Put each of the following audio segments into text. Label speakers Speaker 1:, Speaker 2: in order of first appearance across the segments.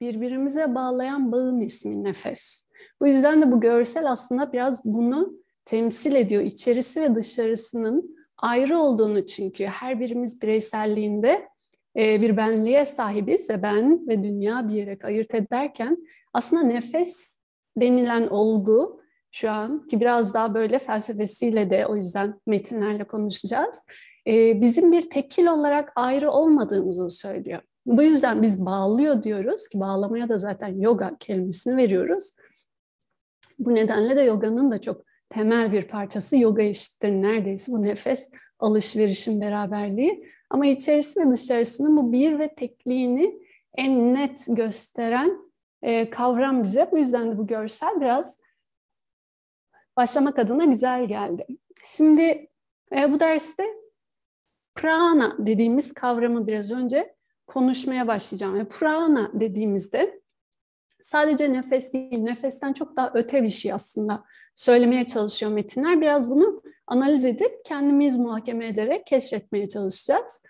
Speaker 1: birbirimize bağlayan bağın ismi nefes. Bu yüzden de bu görsel aslında biraz bunu temsil ediyor. İçerisi ve dışarısının ayrı olduğunu çünkü her birimiz bireyselliğinde e, bir benliğe sahibiz ve ben ve dünya diyerek ayırt ederken aslında nefes denilen olgu şu an ki biraz daha böyle felsefesiyle de o yüzden metinlerle konuşacağız. E, bizim bir tekil olarak ayrı olmadığımızı söylüyor. Bu yüzden biz bağlıyor diyoruz ki bağlamaya da zaten yoga kelimesini veriyoruz. Bu nedenle de yoganın da çok temel bir parçası yoga eşittir neredeyse bu nefes alışverişin beraberliği. Ama içerisi ve dışarısının bu bir ve tekliğini en net gösteren e, kavram bize. Bu yüzden de bu görsel biraz başlamak adına güzel geldi. Şimdi e, bu derste prana dediğimiz kavramı biraz önce konuşmaya başlayacağım. Ve prana dediğimizde sadece nefes değil, nefesten çok daha öte bir şey aslında söylemeye çalışıyor metinler. Biraz bunu analiz edip kendimiz muhakeme ederek keşfetmeye çalışacağız.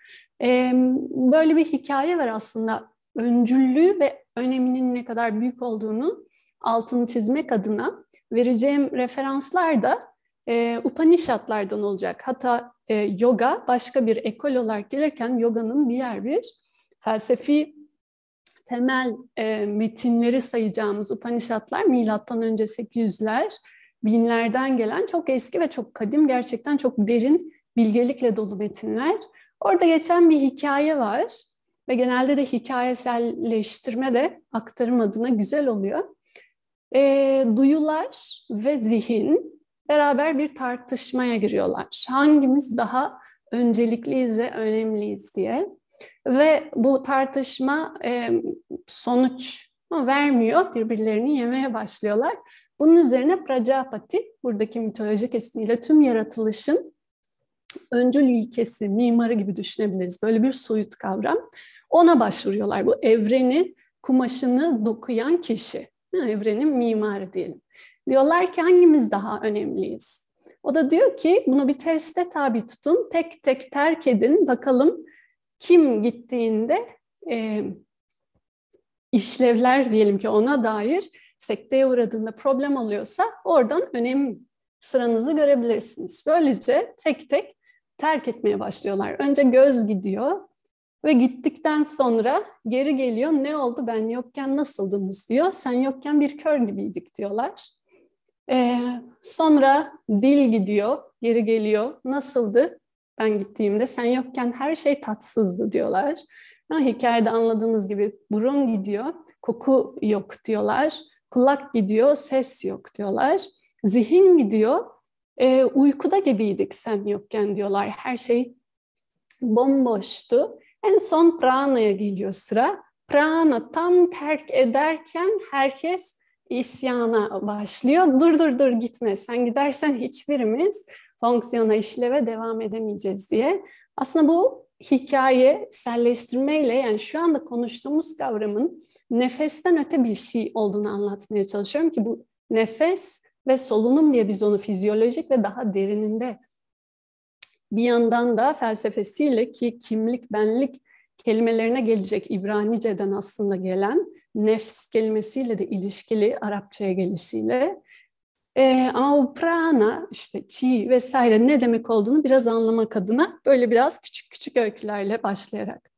Speaker 1: Ee, böyle bir hikaye var aslında öncüllüğü ve öneminin ne kadar büyük olduğunu altını çizmek adına vereceğim referanslar da e, Upanishadlardan olacak. Hatta e, yoga başka bir ekol olarak gelirken yoganın diğer bir felsefi temel e, metinleri sayacağımız Upanishadlar milattan önce 800'ler, binlerden gelen çok eski ve çok kadim gerçekten çok derin bilgelikle dolu metinler. Orada geçen bir hikaye var ve genelde de hikayeselleştirme de aktarım adına güzel oluyor. E, duyular ve zihin beraber bir tartışmaya giriyorlar. Hangimiz daha öncelikliyiz ve önemliyiz diye. Ve bu tartışma e, sonuç vermiyor. Birbirlerini yemeye başlıyorlar. Bunun üzerine Prajapati, buradaki mitolojik ismiyle tüm yaratılışın öncül ilkesi, mimarı gibi düşünebiliriz. Böyle bir soyut kavram. Ona başvuruyorlar. Bu evreni, kumaşını dokuyan kişi. evrenin mimarı diyelim. Diyorlar ki hangimiz daha önemliyiz? O da diyor ki bunu bir teste tabi tutun, tek tek terk edin, bakalım kim gittiğinde e, işlevler diyelim ki ona dair sekteye uğradığında problem alıyorsa oradan önem sıranızı görebilirsiniz. Böylece tek tek terk etmeye başlıyorlar. Önce göz gidiyor ve gittikten sonra geri geliyor. Ne oldu ben yokken nasıldınız diyor. Sen yokken bir kör gibiydik diyorlar. Ee, sonra dil gidiyor, geri geliyor. Nasıldı? ben gittiğimde sen yokken her şey tatsızdı diyorlar. Ama hikayede anladığımız gibi burun gidiyor, koku yok diyorlar. Kulak gidiyor, ses yok diyorlar. Zihin gidiyor, e, uykuda gibiydik sen yokken diyorlar. Her şey bomboştu. En son pranaya geliyor sıra. Prana tam terk ederken herkes isyana başlıyor. Dur dur dur gitme sen gidersen hiçbirimiz fonksiyona işleve devam edemeyeceğiz diye. Aslında bu hikaye selleştirmeyle yani şu anda konuştuğumuz kavramın nefesten öte bir şey olduğunu anlatmaya çalışıyorum ki bu nefes ve solunum diye biz onu fizyolojik ve daha derininde bir yandan da felsefesiyle ki kimlik, benlik kelimelerine gelecek İbranice'den aslında gelen nefs kelimesiyle de ilişkili Arapçaya gelişiyle e, ee, ama bu prana işte çi vesaire ne demek olduğunu biraz anlamak adına böyle biraz küçük küçük öykülerle başlayarak.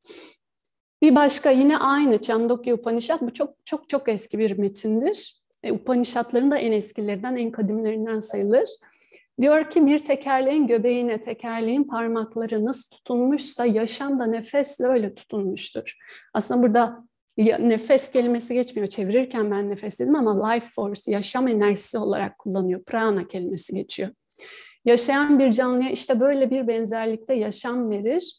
Speaker 1: Bir başka yine aynı Chandokya Upanishad bu çok çok çok eski bir metindir. E, Upanishadların da en eskilerinden, en kadimlerinden sayılır. Diyor ki bir tekerleğin göbeğine tekerleğin parmakları nasıl tutunmuşsa yaşam da nefesle öyle tutunmuştur. Aslında burada ya, nefes kelimesi geçmiyor. Çevirirken ben nefes dedim ama life force, yaşam enerjisi olarak kullanıyor. Prana kelimesi geçiyor. Yaşayan bir canlıya işte böyle bir benzerlikte yaşam verir.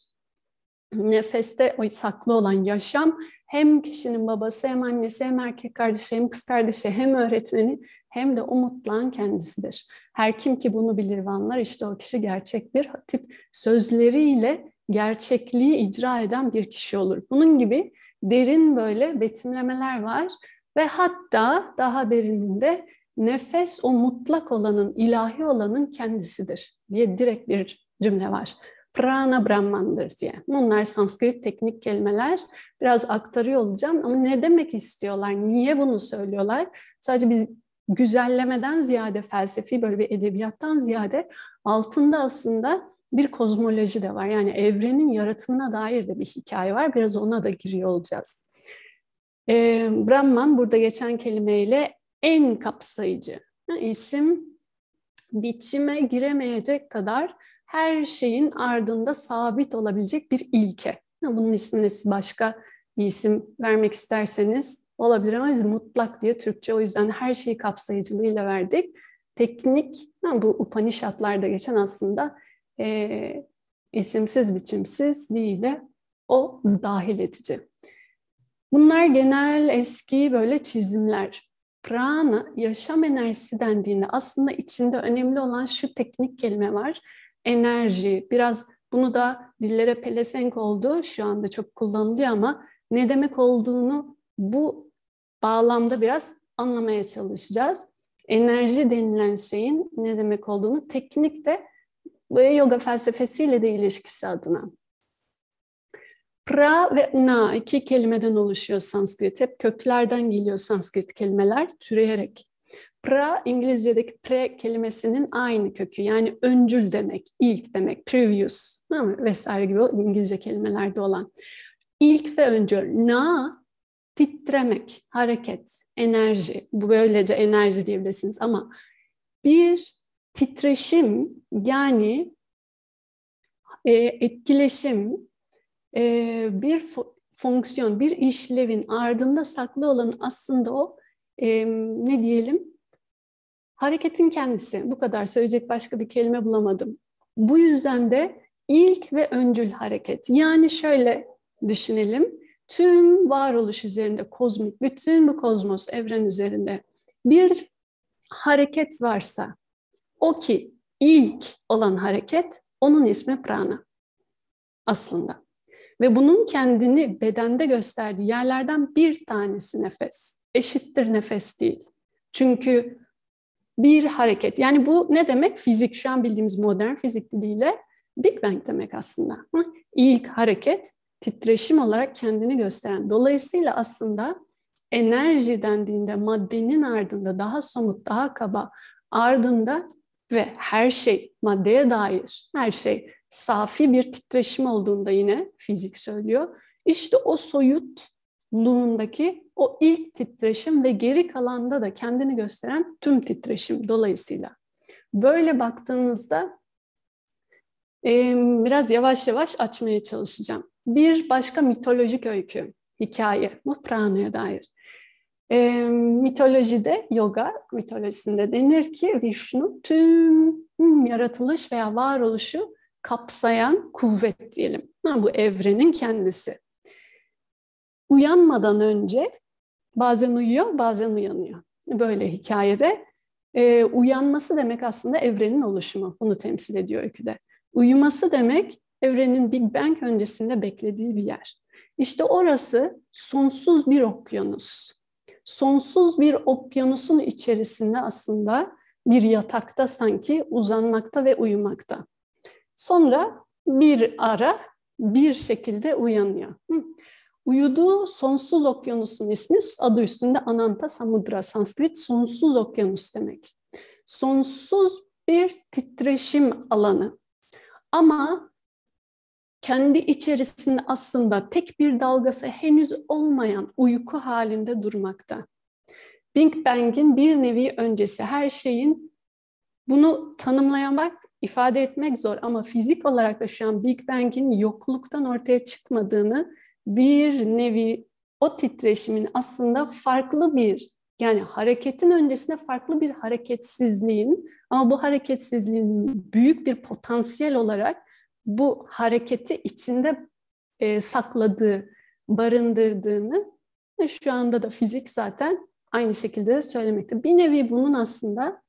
Speaker 1: Nefeste o saklı olan yaşam hem kişinin babası hem annesi hem erkek kardeşi hem kız kardeşi hem öğretmeni hem de umutlan kendisidir. Her kim ki bunu bilir ve anlar işte o kişi gerçek bir tip sözleriyle gerçekliği icra eden bir kişi olur. Bunun gibi derin böyle betimlemeler var ve hatta daha derininde nefes o mutlak olanın, ilahi olanın kendisidir diye direkt bir cümle var. Prana Brahman'dır diye. Bunlar Sanskrit teknik kelimeler. Biraz aktarıyor olacağım ama ne demek istiyorlar? Niye bunu söylüyorlar? Sadece biz güzellemeden ziyade felsefi böyle bir edebiyattan ziyade altında aslında bir kozmoloji de var. Yani evrenin yaratımına dair de bir hikaye var. Biraz ona da giriyor olacağız. E, Brahman burada geçen kelimeyle en kapsayıcı isim biçime giremeyecek kadar her şeyin ardında sabit olabilecek bir ilke. Bunun ismini siz başka bir isim vermek isterseniz olabilir ama biz mutlak diye Türkçe o yüzden her şeyi kapsayıcılığıyla verdik. Teknik, bu Upanishadlarda geçen aslında e, isimsiz biçimsizliğiyle o dahil edici. Bunlar genel eski böyle çizimler. Prana yaşam enerjisi dendiğinde aslında içinde önemli olan şu teknik kelime var. Enerji. Biraz bunu da dillere pelesenk oldu. Şu anda çok kullanılıyor ama ne demek olduğunu bu bağlamda biraz anlamaya çalışacağız. Enerji denilen şeyin ne demek olduğunu teknik de yoga felsefesiyle de ilişkisi adına. Pra ve na iki kelimeden oluşuyor Sanskrit. Hep köklerden geliyor Sanskrit kelimeler türeyerek. Pra İngilizce'deki pre kelimesinin aynı kökü yani öncül demek, ilk demek, previous vesaire gibi İngilizce kelimelerde olan. İlk ve öncül. Na titremek, hareket, enerji. Bu böylece enerji diyebilirsiniz ama bir titreşim yani e, etkileşim e, bir fo fonksiyon, bir işlevin ardında saklı olan aslında o e, ne diyelim hareketin kendisi. Bu kadar söyleyecek başka bir kelime bulamadım. Bu yüzden de ilk ve öncül hareket. Yani şöyle düşünelim. Tüm varoluş üzerinde kozmik, bütün bu kozmos, evren üzerinde bir hareket varsa o ki ilk olan hareket onun ismi prana aslında. Ve bunun kendini bedende gösterdiği yerlerden bir tanesi nefes. Eşittir nefes değil. Çünkü bir hareket. Yani bu ne demek? Fizik, şu an bildiğimiz modern fizik diliyle Big Bang demek aslında. İlk hareket titreşim olarak kendini gösteren. Dolayısıyla aslında enerji dendiğinde maddenin ardında daha somut, daha kaba ardında ve her şey maddeye dair her şey safi bir titreşim olduğunda yine fizik söylüyor. İşte o soyutluğundaki o ilk titreşim ve geri kalanda da kendini gösteren tüm titreşim dolayısıyla. Böyle baktığınızda biraz yavaş yavaş açmaya çalışacağım. Bir başka mitolojik öykü, hikaye, Maprana'ya dair. E, mitolojide, yoga mitolojisinde denir ki Vishnu tüm hmm, yaratılış veya varoluşu kapsayan kuvvet diyelim. Ha, bu evrenin kendisi. Uyanmadan önce bazen uyuyor, bazen uyanıyor. Böyle hikayede e, uyanması demek aslında evrenin oluşumu. Bunu temsil ediyor öyküde. Uyuması demek evrenin Big Bang öncesinde beklediği bir yer. İşte orası sonsuz bir okyanus sonsuz bir okyanusun içerisinde aslında bir yatakta sanki uzanmakta ve uyumakta. Sonra bir ara bir şekilde uyanıyor. Hı. Uyuduğu sonsuz okyanusun ismi adı üstünde Ananta Samudra. Sanskrit sonsuz okyanus demek. Sonsuz bir titreşim alanı. Ama kendi içerisinde aslında tek bir dalgası henüz olmayan uyku halinde durmakta. Big Bang'in bir nevi öncesi her şeyin bunu tanımlayamak, ifade etmek zor ama fizik olarak da şu an Big Bang'in yokluktan ortaya çıkmadığını bir nevi o titreşimin aslında farklı bir yani hareketin öncesinde farklı bir hareketsizliğin ama bu hareketsizliğin büyük bir potansiyel olarak bu hareketi içinde e, sakladığı, barındırdığını şu anda da fizik zaten aynı şekilde söylemekte. Bir nevi bunun aslında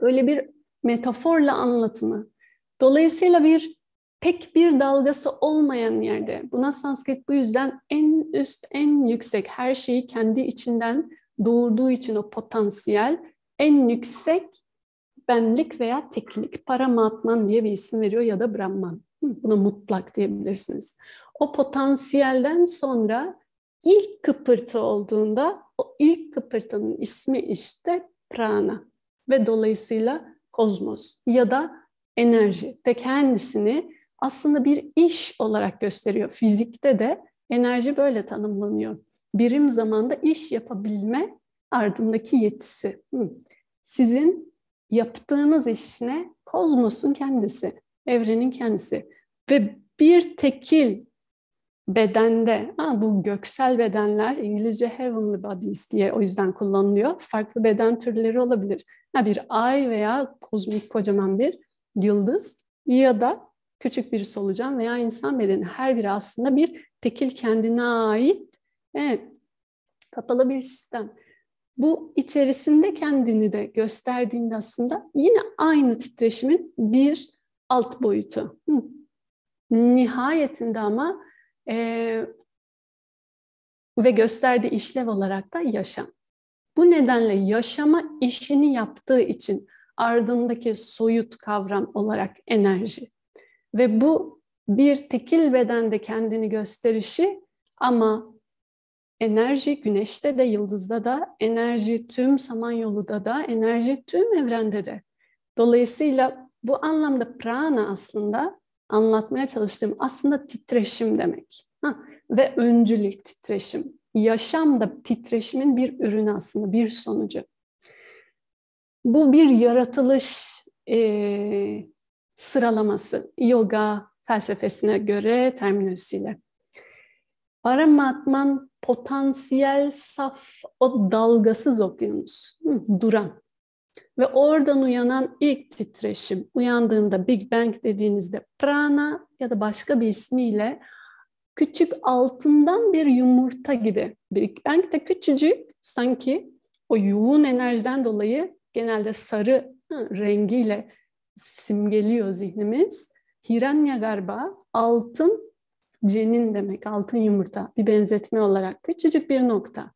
Speaker 1: böyle bir metaforla anlatımı. Dolayısıyla bir tek bir dalgası olmayan yerde. Buna Sanskrit bu yüzden en üst, en yüksek her şeyi kendi içinden doğurduğu için o potansiyel en yüksek benlik veya teklik paramatman diye bir isim veriyor ya da brahman. Buna mutlak diyebilirsiniz. O potansiyelden sonra ilk kıpırtı olduğunda o ilk kıpırtının ismi işte prana ve dolayısıyla kozmos ya da enerji ve kendisini aslında bir iş olarak gösteriyor. Fizikte de enerji böyle tanımlanıyor. Birim zamanda iş yapabilme ardındaki yetisi. Sizin yaptığınız iş ne? Kozmosun kendisi, evrenin kendisi. Ve bir tekil bedende, ha, bu göksel bedenler İngilizce heavenly bodies diye o yüzden kullanılıyor. Farklı beden türleri olabilir. Ha, bir ay veya kozmik kocaman bir yıldız ya da küçük bir solucan veya insan bedeni. Her biri aslında bir tekil kendine ait evet, kapalı bir sistem bu içerisinde kendini de gösterdiğinde aslında yine aynı titreşimin bir alt boyutu. Hı. Nihayetinde ama e, ve gösterdiği işlev olarak da yaşam. Bu nedenle yaşama işini yaptığı için ardındaki soyut kavram olarak enerji. Ve bu bir tekil bedende kendini gösterişi ama enerji güneşte de yıldızda da, enerji tüm samanyoluda da, enerji tüm evrende de. Dolayısıyla bu anlamda prana aslında anlatmaya çalıştığım aslında titreşim demek. Ha, ve öncülük titreşim. Yaşam da titreşimin bir ürünü aslında, bir sonucu. Bu bir yaratılış e, sıralaması yoga felsefesine göre terminolojisiyle. Paramatman potansiyel saf o dalgasız okyanus duran ve oradan uyanan ilk titreşim uyandığında Big Bang dediğinizde prana ya da başka bir ismiyle küçük altından bir yumurta gibi. Big Bang de küçücük sanki o yoğun enerjiden dolayı genelde sarı rengiyle simgeliyor zihnimiz. Hiranyagarba altın cenin demek, altın yumurta bir benzetme olarak küçücük bir nokta.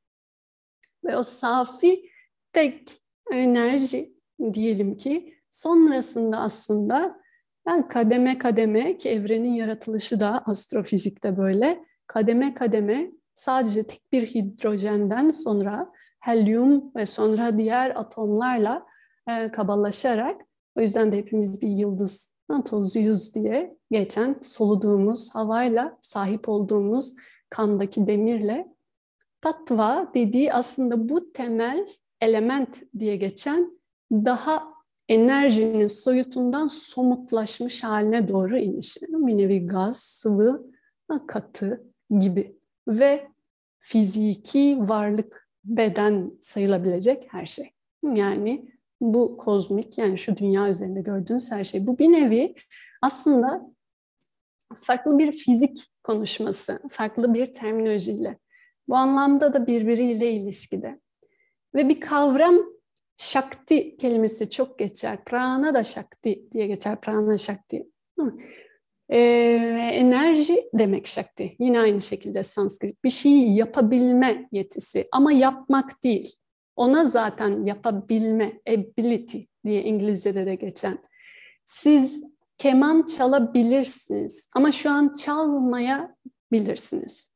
Speaker 1: Ve o safi tek enerji diyelim ki sonrasında aslında yani kademe kademe ki evrenin yaratılışı da astrofizikte böyle kademe kademe sadece tek bir hidrojenden sonra helyum ve sonra diğer atomlarla e, kabalaşarak o yüzden de hepimiz bir yıldız natoz yüz diye geçen soluduğumuz havayla sahip olduğumuz kandaki demirle tatva dediği aslında bu temel element diye geçen daha enerjinin soyutundan somutlaşmış haline doğru inişi. Bir gaz, sıvı, katı gibi ve fiziki varlık beden sayılabilecek her şey. Yani bu kozmik yani şu dünya üzerinde gördüğünüz her şey. Bu bir nevi aslında farklı bir fizik konuşması, farklı bir terminolojiyle. Bu anlamda da birbiriyle ilişkide. Ve bir kavram şakti kelimesi çok geçer. Prana da şakti diye geçer. Prana şakti. Ee, enerji demek şakti. Yine aynı şekilde Sanskrit. Bir şeyi yapabilme yetisi ama yapmak değil. Ona zaten yapabilme, ability diye İngilizce'de de geçen. Siz keman çalabilirsiniz ama şu an çalmaya bilirsiniz.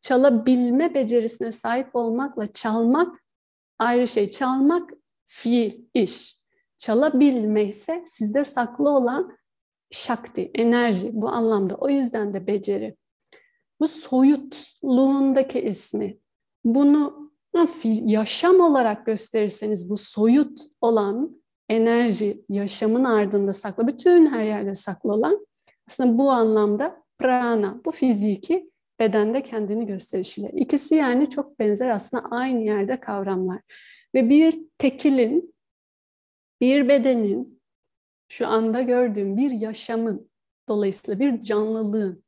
Speaker 1: Çalabilme becerisine sahip olmakla çalmak ayrı şey. Çalmak fiil, iş. Çalabilme ise sizde saklı olan şakti, enerji bu anlamda. O yüzden de beceri. Bu soyutluğundaki ismi. Bunu yaşam olarak gösterirseniz bu soyut olan enerji yaşamın ardında saklı, bütün her yerde saklı olan aslında bu anlamda prana, bu fiziki bedende kendini gösterişiyle. İkisi yani çok benzer aslında aynı yerde kavramlar. Ve bir tekilin, bir bedenin, şu anda gördüğüm bir yaşamın, dolayısıyla bir canlılığın,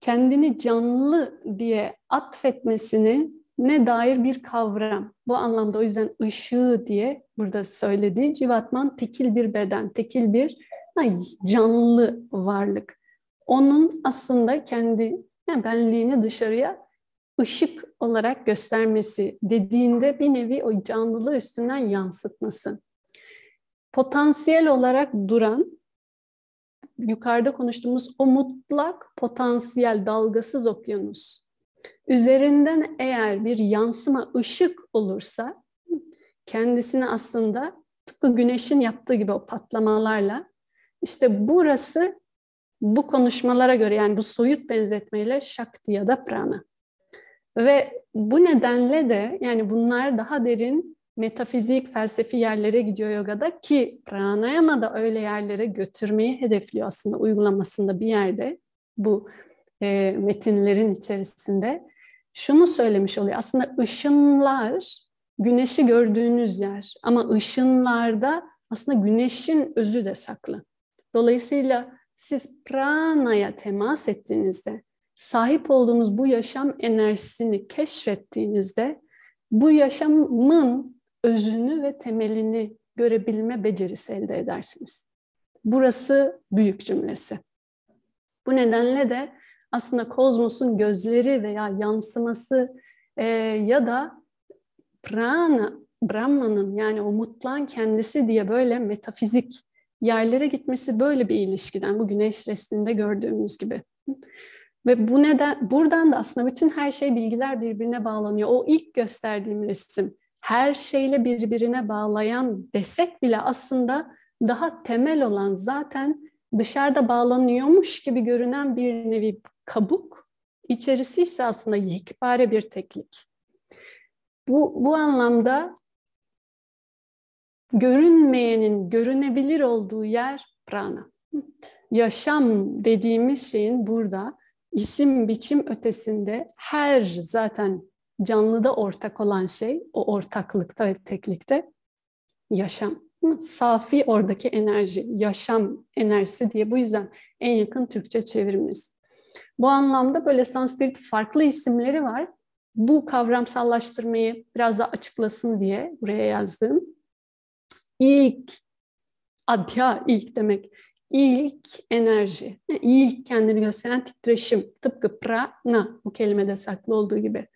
Speaker 1: kendini canlı diye atfetmesini ne dair bir kavram. Bu anlamda o yüzden ışığı diye burada söylediği civatman tekil bir beden, tekil bir canlı varlık. Onun aslında kendi yani benliğini dışarıya ışık olarak göstermesi dediğinde bir nevi o canlılığı üstünden yansıtması. Potansiyel olarak duran, yukarıda konuştuğumuz o mutlak potansiyel dalgasız okyanus Üzerinden eğer bir yansıma ışık olursa kendisini aslında tıpkı güneşin yaptığı gibi o patlamalarla işte burası bu konuşmalara göre yani bu soyut benzetmeyle şakti ya da prana. Ve bu nedenle de yani bunlar daha derin metafizik, felsefi yerlere gidiyor yogada ki pranayama da öyle yerlere götürmeyi hedefliyor aslında uygulamasında bir yerde bu e, metinlerin içerisinde şunu söylemiş oluyor. Aslında ışınlar güneşi gördüğünüz yer ama ışınlarda aslında güneşin özü de saklı. Dolayısıyla siz pranaya temas ettiğinizde, sahip olduğunuz bu yaşam enerjisini keşfettiğinizde bu yaşamın özünü ve temelini görebilme becerisi elde edersiniz. Burası büyük cümlesi. Bu nedenle de aslında kozmosun gözleri veya yansıması e, ya da prana, Brahma'nın yani o mutlan kendisi diye böyle metafizik yerlere gitmesi böyle bir ilişkiden bu güneş resminde gördüğümüz gibi. Ve bu neden buradan da aslında bütün her şey bilgiler birbirine bağlanıyor. O ilk gösterdiğim resim her şeyle birbirine bağlayan desek bile aslında daha temel olan zaten dışarıda bağlanıyormuş gibi görünen bir nevi kabuk, içerisi ise aslında yekpare bir teklik. Bu, bu anlamda görünmeyenin görünebilir olduğu yer prana. Yaşam dediğimiz şeyin burada isim biçim ötesinde her zaten canlıda ortak olan şey o ortaklıkta ve teklikte yaşam. Safi oradaki enerji, yaşam enerjisi diye bu yüzden en yakın Türkçe çevirimiz. Bu anlamda böyle Sanskrit farklı isimleri var. Bu kavramsallaştırmayı biraz daha açıklasın diye buraya yazdım. İlk, adya ilk demek, ilk enerji, ilk kendini gösteren titreşim. Tıpkı prana bu kelimede saklı olduğu gibi.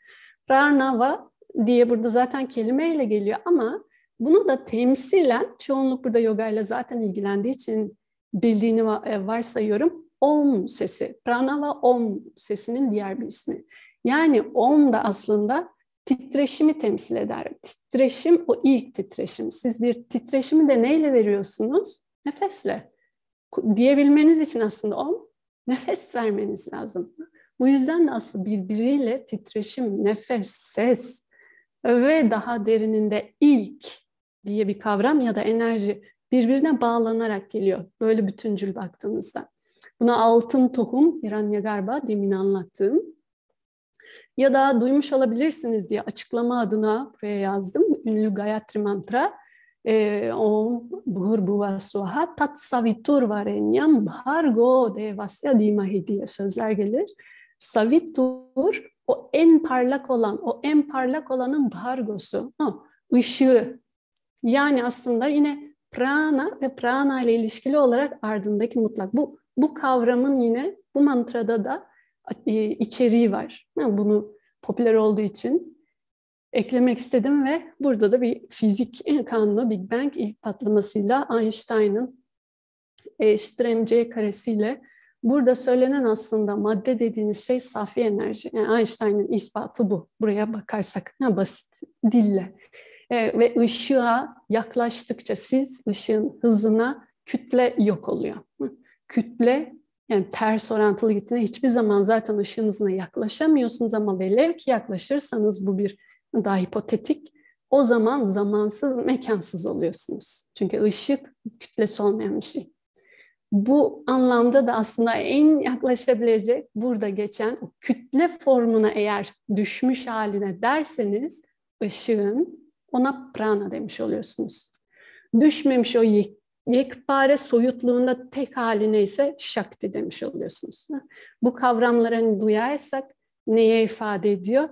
Speaker 1: Pranava diye burada zaten kelimeyle geliyor ama bunu da temsilen çoğunluk burada yoga ile zaten ilgilendiği için bildiğini e, varsayıyorum. Om sesi, pranava om sesinin diğer bir ismi. Yani om da aslında titreşimi temsil eder. Titreşim o ilk titreşim. Siz bir titreşimi de neyle veriyorsunuz? Nefesle. Diyebilmeniz için aslında om nefes vermeniz lazım. Bu yüzden de aslında birbiriyle titreşim, nefes, ses ve daha derininde ilk diye bir kavram ya da enerji birbirine bağlanarak geliyor. Böyle bütüncül baktığımızda. Buna altın tohum, garba demin anlattığım. Ya da duymuş olabilirsiniz diye açıklama adına buraya yazdım. Ünlü Gayatri Mantra. E, om Bhur Bhuva Swaha Tat Savitur Varenyam Bhargo Devasya Dimahi diye sözler gelir. Savitur o en parlak olan, o en parlak olanın Bhargosu. Ha, ışığı, yani aslında yine prana ve prana ile ilişkili olarak ardındaki mutlak. Bu, bu kavramın yine bu mantrada da e, içeriği var. Yani bunu popüler olduğu için eklemek istedim ve burada da bir fizik kanunu Big Bang ilk patlamasıyla Einstein'ın E eşittir mc karesiyle burada söylenen aslında madde dediğiniz şey safi enerji. Yani Einstein'ın ispatı bu. Buraya bakarsak ha, basit dille. E, ve ışığa yaklaştıkça siz ışığın hızına kütle yok oluyor. Kütle yani ters orantılı gittiğinde hiçbir zaman zaten ışığınızına yaklaşamıyorsunuz ama velev ki yaklaşırsanız bu bir daha hipotetik o zaman zamansız, mekansız oluyorsunuz. Çünkü ışık kütlesi olmayan bir şey. Bu anlamda da aslında en yaklaşabilecek burada geçen kütle formuna eğer düşmüş haline derseniz ışığın ona prana demiş oluyorsunuz. Düşmemiş o yek, yekpare soyutluğunda tek haline ise şakti demiş oluyorsunuz. Bu kavramların duyarsak neye ifade ediyor?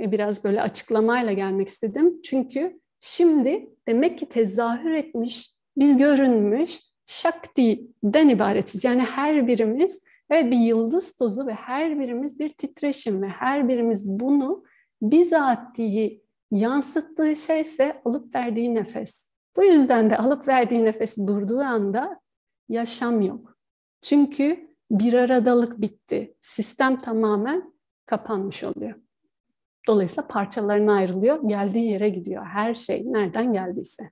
Speaker 1: E, biraz böyle açıklamayla gelmek istedim. Çünkü şimdi demek ki tezahür etmiş, biz görünmüş, şakti'den ibaretiz. Yani her birimiz ve bir yıldız tozu ve her birimiz bir titreşim ve her birimiz bunu bizatihi Yansıttığı şey ise alıp verdiği nefes. Bu yüzden de alıp verdiği nefes durduğu anda yaşam yok. Çünkü bir aradalık bitti. Sistem tamamen kapanmış oluyor. Dolayısıyla parçalarına ayrılıyor, geldiği yere gidiyor. Her şey nereden geldiyse.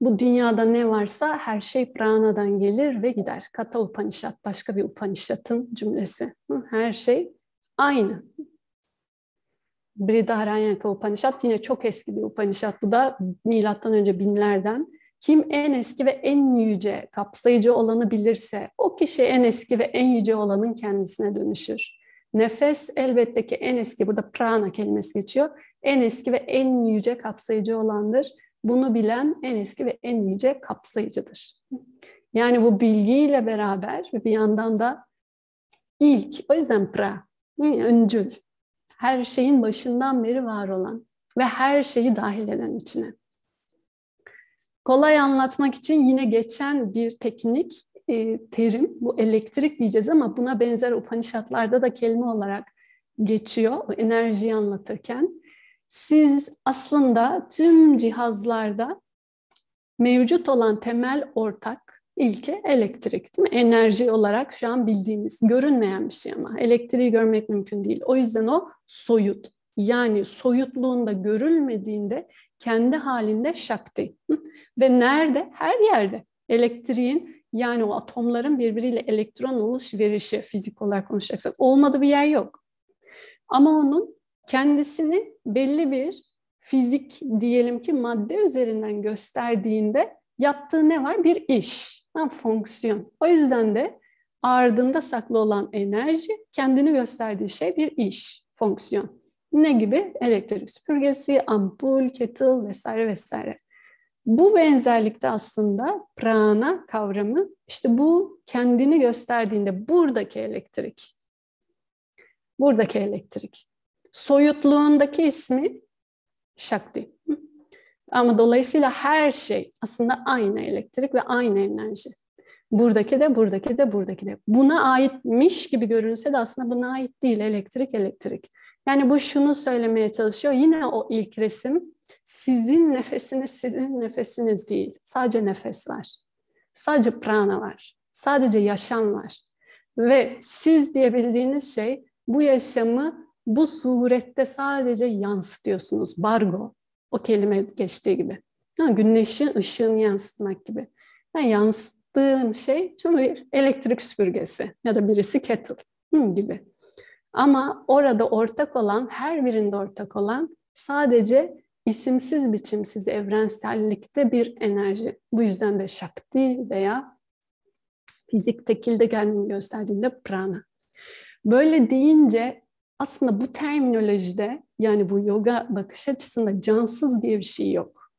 Speaker 1: Bu dünyada ne varsa her şey pranadan gelir ve gider. Kata Upanishad, başka bir Upanishad'ın cümlesi. Her şey aynı. Brihadaranyaka Upanishad yine çok eski bir Upanishad. Bu da milattan önce binlerden. Kim en eski ve en yüce, kapsayıcı olanı bilirse o kişi en eski ve en yüce olanın kendisine dönüşür. Nefes elbette ki en eski, burada prana kelimesi geçiyor. En eski ve en yüce kapsayıcı olandır. Bunu bilen en eski ve en yüce kapsayıcıdır. Yani bu bilgiyle beraber bir yandan da ilk, o yüzden pra, öncül, her şeyin başından beri var olan ve her şeyi dahil eden içine. Kolay anlatmak için yine geçen bir teknik, e, terim, bu elektrik diyeceğiz ama buna benzer Upanishadlarda da kelime olarak geçiyor enerjiyi anlatırken. Siz aslında tüm cihazlarda mevcut olan temel ortak ilke elektrik değil mi? Enerji olarak şu an bildiğimiz, görünmeyen bir şey ama elektriği görmek mümkün değil. O yüzden o soyut. Yani soyutluğunda görülmediğinde kendi halinde şakti. Ve nerede? Her yerde. Elektriğin yani o atomların birbiriyle elektron alışverişi fizik olarak konuşacaksak olmadı bir yer yok. Ama onun kendisini belli bir fizik diyelim ki madde üzerinden gösterdiğinde yaptığı ne var? Bir iş. Tamam, fonksiyon. O yüzden de ardında saklı olan enerji kendini gösterdiği şey bir iş, fonksiyon. Ne gibi? Elektrik süpürgesi, ampul, kettle vesaire vesaire. Bu benzerlikte aslında prana kavramı işte bu kendini gösterdiğinde buradaki elektrik. Buradaki elektrik. Soyutluğundaki ismi Şakti. Ama dolayısıyla her şey aslında aynı elektrik ve aynı enerji. Buradaki de, buradaki de, buradaki de. Buna aitmiş gibi görünse de aslında buna ait değil. Elektrik, elektrik. Yani bu şunu söylemeye çalışıyor. Yine o ilk resim sizin nefesiniz sizin nefesiniz değil. Sadece nefes var. Sadece prana var. Sadece yaşam var. Ve siz diyebildiğiniz şey bu yaşamı bu surette sadece yansıtıyorsunuz. Bargo o kelime geçtiği gibi. Yani güneşin ışığını yansıtmak gibi. Yani yansıttığım şey şimdi bir elektrik süpürgesi ya da birisi kettle gibi. Ama orada ortak olan, her birinde ortak olan sadece isimsiz biçimsiz evrensellikte bir enerji. Bu yüzden de şakti veya fizik tekilde kendini gösterdiğinde prana. Böyle deyince aslında bu terminolojide yani bu yoga bakış açısında cansız diye bir şey yok.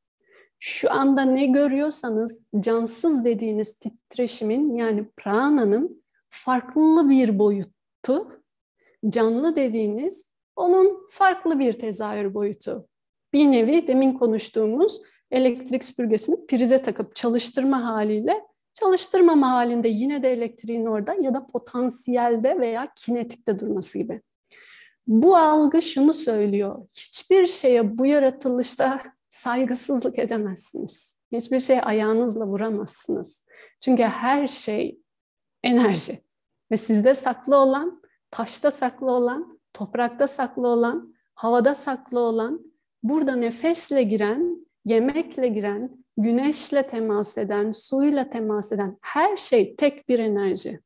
Speaker 1: Şu anda ne görüyorsanız cansız dediğiniz titreşimin yani prana'nın farklı bir boyutu, canlı dediğiniz onun farklı bir tezahür boyutu. Bir nevi demin konuştuğumuz elektrik süpürgesini prize takıp çalıştırma haliyle çalıştırmama halinde yine de elektriğin orada ya da potansiyelde veya kinetikte durması gibi. Bu algı şunu söylüyor. Hiçbir şeye bu yaratılışta saygısızlık edemezsiniz. Hiçbir şey ayağınızla vuramazsınız. Çünkü her şey enerji. Ve sizde saklı olan, taşta saklı olan, toprakta saklı olan, havada saklı olan, burada nefesle giren, yemekle giren, güneşle temas eden, suyla temas eden her şey tek bir enerji.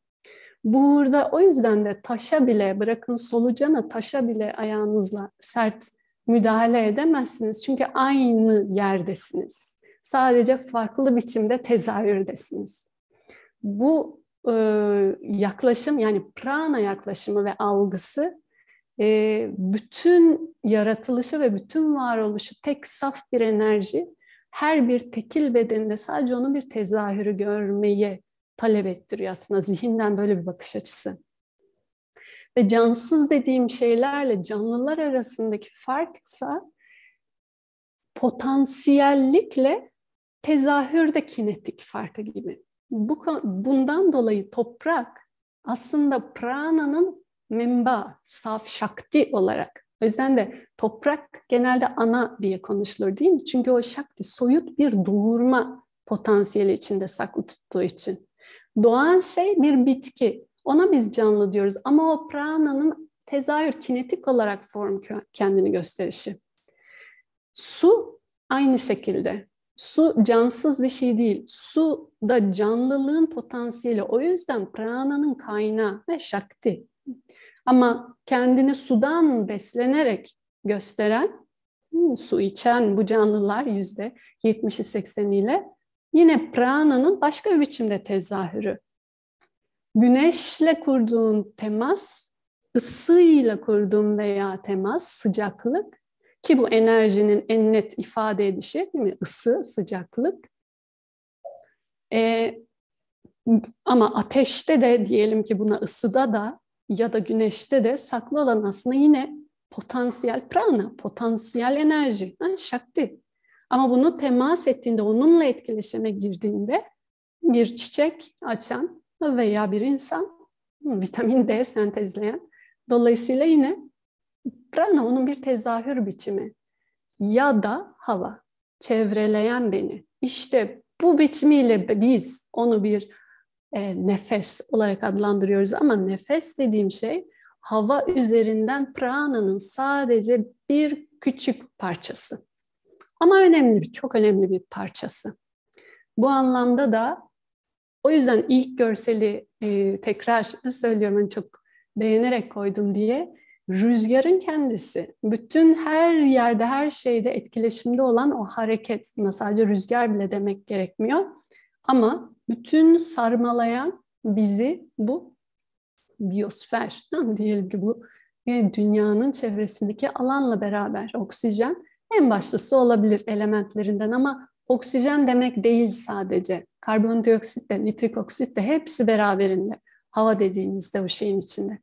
Speaker 1: Burada o yüzden de taşa bile, bırakın solucana taşa bile ayağınızla sert müdahale edemezsiniz. Çünkü aynı yerdesiniz. Sadece farklı biçimde tezahürdesiniz. Bu e, yaklaşım yani prana yaklaşımı ve algısı e, bütün yaratılışı ve bütün varoluşu tek saf bir enerji her bir tekil bedende sadece onun bir tezahürü görmeyi talep ettiriyor aslında zihinden böyle bir bakış açısı. Ve cansız dediğim şeylerle canlılar arasındaki farksa potansiyellikle tezahürde kinetik farkı gibi. Bu, bundan dolayı toprak aslında prana'nın memba, saf şakti olarak. O yüzden de toprak genelde ana diye konuşulur değil mi? Çünkü o şakti soyut bir doğurma potansiyeli içinde saklı tuttuğu için doğan şey bir bitki. Ona biz canlı diyoruz ama o prana'nın tezahür kinetik olarak form kendini gösterişi. Su aynı şekilde. Su cansız bir şey değil. Su da canlılığın potansiyeli. O yüzden prana'nın kaynağı ve şakti. Ama kendini sudan beslenerek gösteren hmm, su içen bu canlılar yüzde 70'i 80'iyle yine prana'nın başka bir biçimde tezahürü. Güneşle kurduğun temas, ısıyla kurduğun veya temas, sıcaklık ki bu enerjinin en net ifade edişi değil mi? Isı, sıcaklık. Ee, ama ateşte de diyelim ki buna ısıda da ya da güneşte de saklı olan aslında yine potansiyel prana, potansiyel enerji, ha, şakti. Ama bunu temas ettiğinde, onunla etkileşime girdiğinde bir çiçek açan veya bir insan vitamin D sentezleyen. Dolayısıyla yine prana onun bir tezahür biçimi ya da hava çevreleyen beni. İşte bu biçimiyle biz onu bir e, nefes olarak adlandırıyoruz ama nefes dediğim şey hava üzerinden prana'nın sadece bir küçük parçası. Ama önemli, çok önemli bir parçası. Bu anlamda da o yüzden ilk görseli e, tekrar söylüyorum hani çok beğenerek koydum diye rüzgarın kendisi, bütün her yerde, her şeyde etkileşimde olan o hareket, sadece rüzgar bile demek gerekmiyor. Ama bütün sarmalayan bizi bu biyosfer, diyelim ki bu e, dünyanın çevresindeki alanla beraber oksijen en başlısı olabilir elementlerinden ama oksijen demek değil sadece. Karbondioksit de, nitrik oksit de hepsi beraberinde. Hava dediğinizde bu şeyin içinde.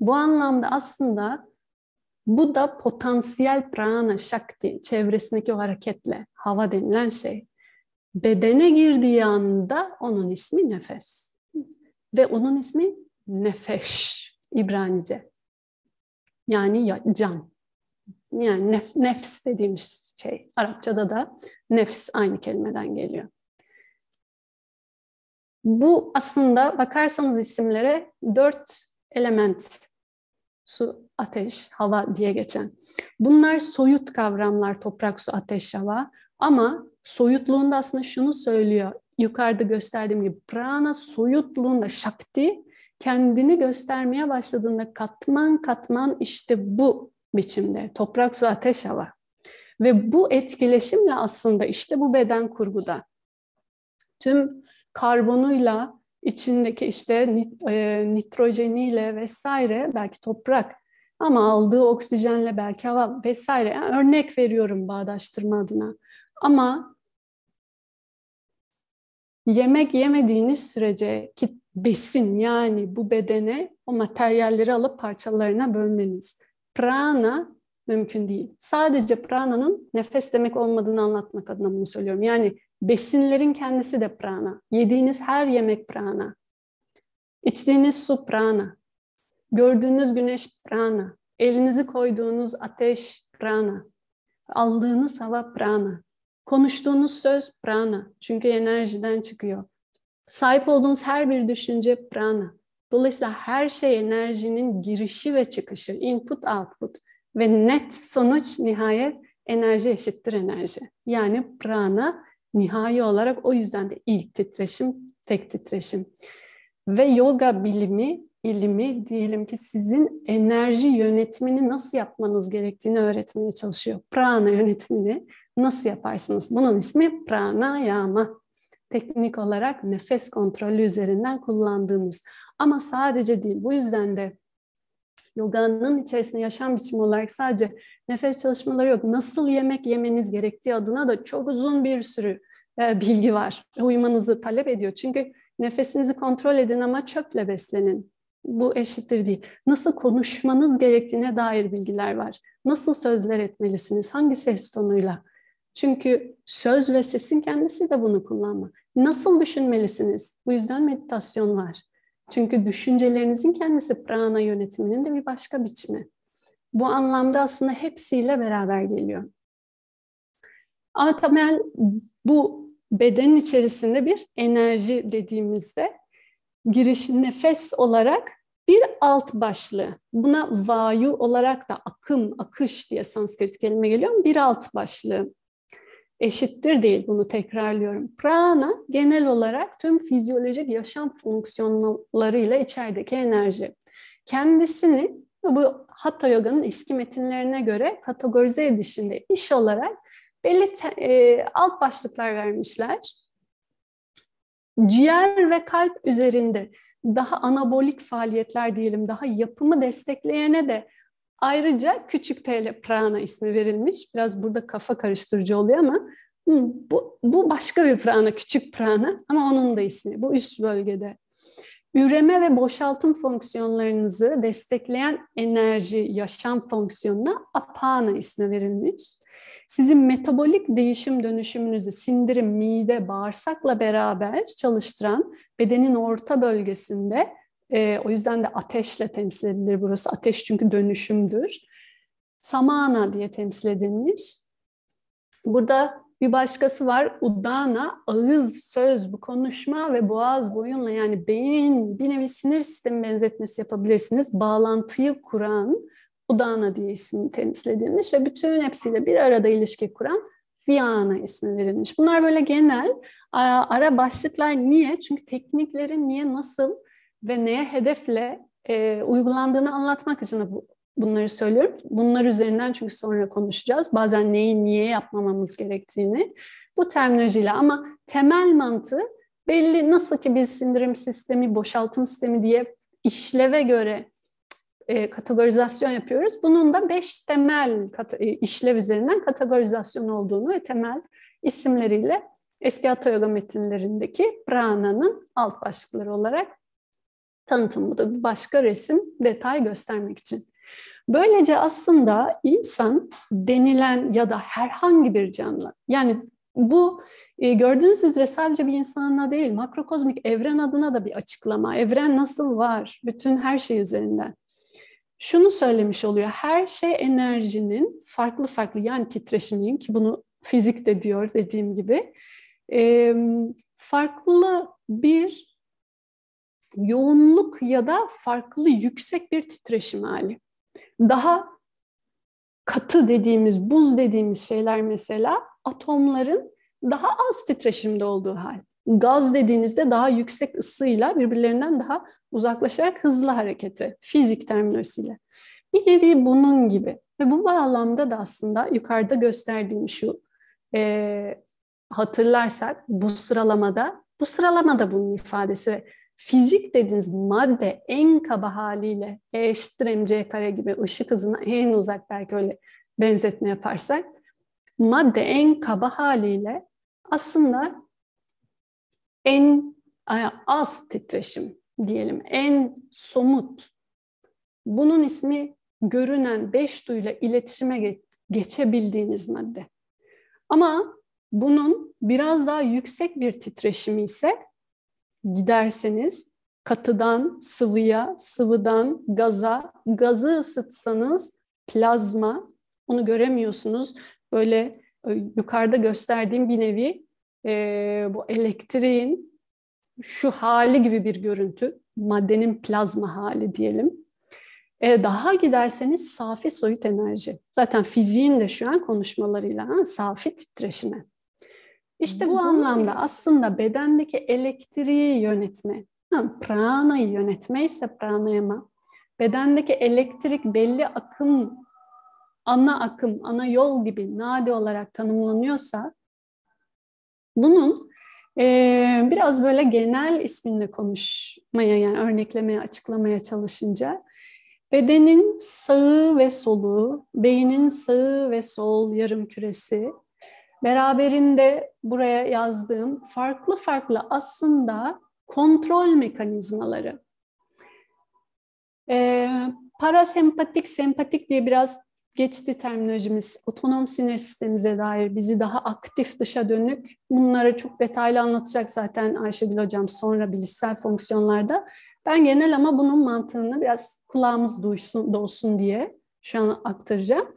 Speaker 1: Bu anlamda aslında bu da potansiyel prana şakti çevresindeki o hareketle hava denilen şey. Bedene girdiği anda onun ismi nefes. Ve onun ismi nefeş İbranice. Yani can. Yani nef, nefs dediğimiz şey. Arapçada da nefs aynı kelimeden geliyor. Bu aslında bakarsanız isimlere dört element. Su, ateş, hava diye geçen. Bunlar soyut kavramlar toprak, su, ateş, hava. Ama soyutluğunda aslında şunu söylüyor. Yukarıda gösterdiğim gibi prana soyutluğunda şakti kendini göstermeye başladığında katman katman işte bu biçimde. Toprak, su, ateş, hava. Ve bu etkileşimle aslında işte bu beden kurguda tüm karbonuyla içindeki işte nit, e, nitrojeniyle vesaire belki toprak ama aldığı oksijenle belki hava vesaire yani örnek veriyorum bağdaştırma adına. Ama yemek yemediğiniz sürece ki besin yani bu bedene o materyalleri alıp parçalarına bölmeniz prana mümkün değil. Sadece prana'nın nefes demek olmadığını anlatmak adına bunu söylüyorum. Yani besinlerin kendisi de prana. Yediğiniz her yemek prana. İçtiğiniz su prana. Gördüğünüz güneş prana. Elinizi koyduğunuz ateş prana. Aldığınız hava prana. Konuştuğunuz söz prana. Çünkü enerjiden çıkıyor. Sahip olduğunuz her bir düşünce prana. Dolayısıyla her şey enerjinin girişi ve çıkışı, input output ve net sonuç nihayet enerji eşittir enerji. Yani prana nihai olarak o yüzden de ilk titreşim, tek titreşim. Ve yoga bilimi, ilimi diyelim ki sizin enerji yönetimini nasıl yapmanız gerektiğini öğretmeye çalışıyor. Prana yönetimini nasıl yaparsınız? Bunun ismi prana pranayama. Teknik olarak nefes kontrolü üzerinden kullandığımız ama sadece değil. Bu yüzden de yoganın içerisinde yaşam biçimi olarak sadece nefes çalışmaları yok. Nasıl yemek yemeniz gerektiği adına da çok uzun bir sürü e, bilgi var. uyumanızı talep ediyor. Çünkü nefesinizi kontrol edin ama çöple beslenin. Bu eşittir değil. Nasıl konuşmanız gerektiğine dair bilgiler var. Nasıl sözler etmelisiniz? Hangi ses tonuyla? Çünkü söz ve sesin kendisi de bunu kullanma. Nasıl düşünmelisiniz? Bu yüzden meditasyon var. Çünkü düşüncelerinizin kendisi prana yönetiminin de bir başka biçimi. Bu anlamda aslında hepsiyle beraber geliyor. Ama temel bu bedenin içerisinde bir enerji dediğimizde giriş nefes olarak bir alt başlığı. Buna vayu olarak da akım, akış diye Sanskrit kelime geliyor. Bir alt başlığı eşittir değil bunu tekrarlıyorum. Prana genel olarak tüm fizyolojik yaşam fonksiyonlarıyla içerideki enerji. Kendisini bu Hatha Yoga'nın eski metinlerine göre kategorize edişinde iş olarak belli te, e, alt başlıklar vermişler. Ciğer ve kalp üzerinde daha anabolik faaliyetler diyelim, daha yapımı destekleyene de Ayrıca küçük p ile prana ismi verilmiş. Biraz burada kafa karıştırıcı oluyor ama bu, bu başka bir prana, küçük prana ama onun da ismi. Bu üst bölgede. Üreme ve boşaltım fonksiyonlarınızı destekleyen enerji, yaşam fonksiyonuna apana ismi verilmiş. Sizin metabolik değişim dönüşümünüzü sindirim, mide, bağırsakla beraber çalıştıran bedenin orta bölgesinde e, o yüzden de ateşle temsil edilir burası. Ateş çünkü dönüşümdür. Samana diye temsil edilmiş. Burada bir başkası var udana, ağız, söz, bu konuşma ve boğaz boyunla yani beyin bir nevi sinir sistemi benzetmesi yapabilirsiniz. Bağlantıyı kuran udana diye isim temsil edilmiş ve bütün hepsiyle bir arada ilişki kuran Viana ismi verilmiş. Bunlar böyle genel ara başlıklar niye? Çünkü tekniklerin niye, nasıl ve neye hedefle e, uygulandığını anlatmak için bu, bunları söylüyorum. Bunlar üzerinden çünkü sonra konuşacağız. Bazen neyi niye yapmamamız gerektiğini bu terminolojiyle ama temel mantığı belli nasıl ki biz sindirim sistemi, boşaltım sistemi diye işleve göre e, kategorizasyon yapıyoruz. Bunun da beş temel kat- e, işlev üzerinden kategorizasyon olduğunu ve temel isimleriyle eski Hatha metinlerindeki prana'nın alt başlıkları olarak Tanıtım bu da bir başka resim detay göstermek için. Böylece aslında insan denilen ya da herhangi bir canlı yani bu e, gördüğünüz üzere sadece bir insanla değil makrokozmik evren adına da bir açıklama. Evren nasıl var? Bütün her şey üzerinden. Şunu söylemiş oluyor. Her şey enerjinin farklı farklı yani titreşimin ki bunu fizik de diyor dediğim gibi e, farklı bir yoğunluk ya da farklı yüksek bir titreşim hali. Daha katı dediğimiz, buz dediğimiz şeyler mesela atomların daha az titreşimde olduğu hal. Gaz dediğinizde daha yüksek ısıyla birbirlerinden daha uzaklaşarak hızlı hareketi, fizik terminolojisiyle. Bir nevi bunun gibi. Ve bu bağlamda da aslında yukarıda gösterdiğim şu, e, hatırlarsak bu sıralamada, bu sıralamada bunun ifadesi fizik dediğiniz madde en kaba haliyle E eşittir mc kare gibi ışık hızına en uzak belki öyle benzetme yaparsak madde en kaba haliyle aslında en az titreşim diyelim, en somut. Bunun ismi görünen beş duyla iletişime geçebildiğiniz madde. Ama bunun biraz daha yüksek bir titreşimi ise giderseniz katıdan sıvıya, sıvıdan gaza, gazı ısıtsanız plazma, onu göremiyorsunuz. Böyle e, yukarıda gösterdiğim bir nevi e, bu elektriğin şu hali gibi bir görüntü. Maddenin plazma hali diyelim. E, daha giderseniz safi soyut enerji. Zaten fiziğin de şu an konuşmalarıyla ha, safi titreşime. İşte bu anlamda aslında bedendeki elektriği yönetme, pranayı yönetme ise pranayama, bedendeki elektrik belli akım, ana akım, ana yol gibi nadi olarak tanımlanıyorsa, bunun e, biraz böyle genel isminle konuşmaya yani örneklemeye, açıklamaya çalışınca bedenin sağı ve solu, beynin sağı ve sol yarım küresi, Beraberinde buraya yazdığım farklı farklı aslında kontrol mekanizmaları. Ee, parasempatik, sempatik diye biraz geçti terminolojimiz. Otonom sinir sistemimize dair bizi daha aktif dışa dönük. Bunları çok detaylı anlatacak zaten Ayşegül Hocam sonra bilişsel fonksiyonlarda. Ben genel ama bunun mantığını biraz kulağımız duysun, dolsun diye şu an aktaracağım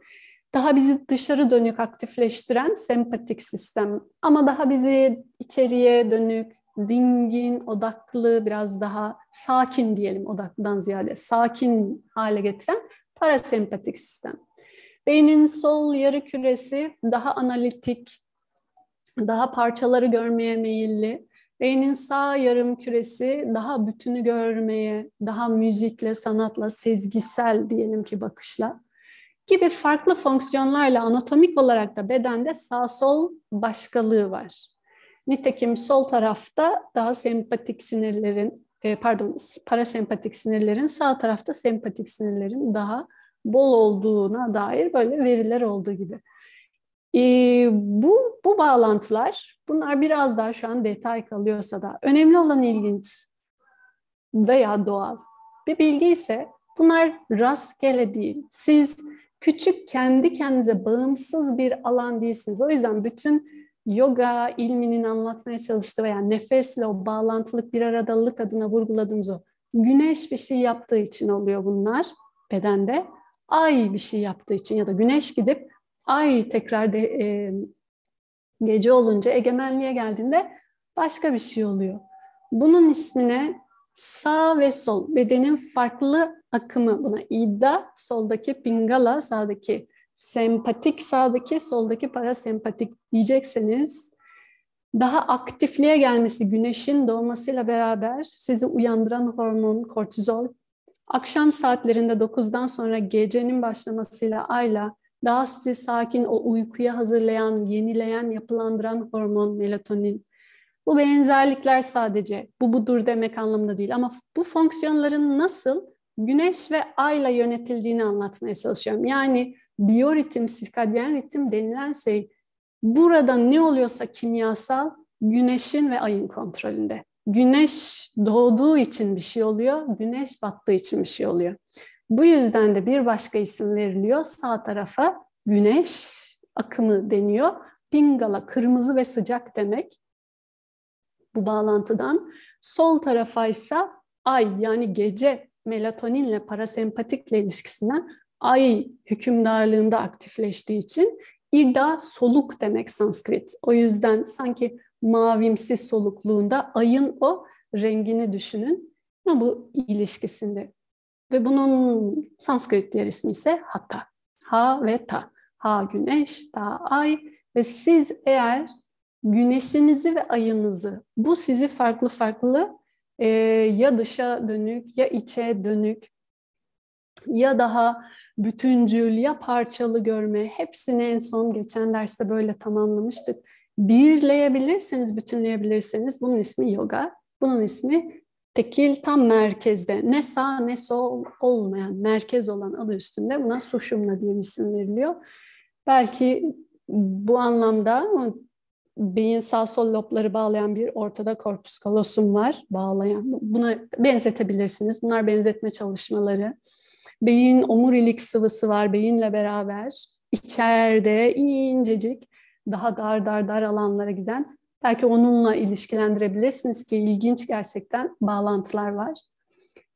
Speaker 1: daha bizi dışarı dönük aktifleştiren sempatik sistem ama daha bizi içeriye dönük, dingin, odaklı, biraz daha sakin diyelim odaklıdan ziyade sakin hale getiren parasempatik sistem. Beynin sol yarı küresi daha analitik, daha parçaları görmeye meyilli. Beynin sağ yarım küresi daha bütünü görmeye, daha müzikle, sanatla, sezgisel diyelim ki bakışla gibi farklı fonksiyonlarla anatomik olarak da bedende sağ sol başkalığı var. Nitekim sol tarafta daha sempatik sinirlerin e, pardon parasempatik sinirlerin sağ tarafta sempatik sinirlerin daha bol olduğuna dair böyle veriler olduğu gibi. E, bu, bu bağlantılar, bunlar biraz daha şu an detay kalıyorsa da önemli olan ilginç veya doğal bir bilgi ise bunlar rastgele değil. Siz küçük kendi kendinize bağımsız bir alan değilsiniz. O yüzden bütün yoga ilminin anlatmaya çalıştığı veya nefesle o bağlantılık bir aradalık adına vurguladığımız o güneş bir şey yaptığı için oluyor bunlar bedende. Ay bir şey yaptığı için ya da güneş gidip ay tekrar de, e, gece olunca egemenliğe geldiğinde başka bir şey oluyor. Bunun ismine sağ ve sol bedenin farklı akımı buna idda, soldaki pingala, sağdaki sempatik, sağdaki soldaki parasempatik diyecekseniz daha aktifliğe gelmesi güneşin doğmasıyla beraber sizi uyandıran hormon kortizol, akşam saatlerinde 9'dan sonra gecenin başlamasıyla ayla daha sizi sakin o uykuya hazırlayan, yenileyen, yapılandıran hormon melatonin. Bu benzerlikler sadece bu budur demek anlamında değil ama bu fonksiyonların nasıl güneş ve ayla yönetildiğini anlatmaya çalışıyorum. Yani biyoritim, sirkadyen ritim denilen şey burada ne oluyorsa kimyasal güneşin ve ayın kontrolünde. Güneş doğduğu için bir şey oluyor, güneş battığı için bir şey oluyor. Bu yüzden de bir başka isim veriliyor. Sağ tarafa güneş akımı deniyor. Pingala kırmızı ve sıcak demek. Bu bağlantıdan sol tarafa ise ay yani gece melatoninle parasempatikle ilişkisinden ay hükümdarlığında aktifleştiği için ida soluk demek Sanskrit. O yüzden sanki mavimsi solukluğunda ayın o rengini düşünün ama bu ilişkisinde. Ve bunun Sanskrit diğer ismi ise Hata. Ha ve Ta. Ha güneş, ta ay ve siz eğer güneşinizi ve ayınızı bu sizi farklı farklı e, ya dışa dönük ya içe dönük ya daha bütüncül ya parçalı görme hepsini en son geçen derste böyle tamamlamıştık. Birleyebilirseniz, bütünleyebilirseniz bunun ismi yoga, bunun ismi tekil tam merkezde ne sağ ne sol olmayan merkez olan adı üstünde buna suşumla diye bir isim veriliyor. Belki bu anlamda beyin sağ sol lobları bağlayan bir ortada korpus kalosum var. Bağlayan. Buna benzetebilirsiniz. Bunlar benzetme çalışmaları. Beyin omurilik sıvısı var beyinle beraber. içeride incecik daha dar dar dar alanlara giden belki onunla ilişkilendirebilirsiniz ki ilginç gerçekten bağlantılar var.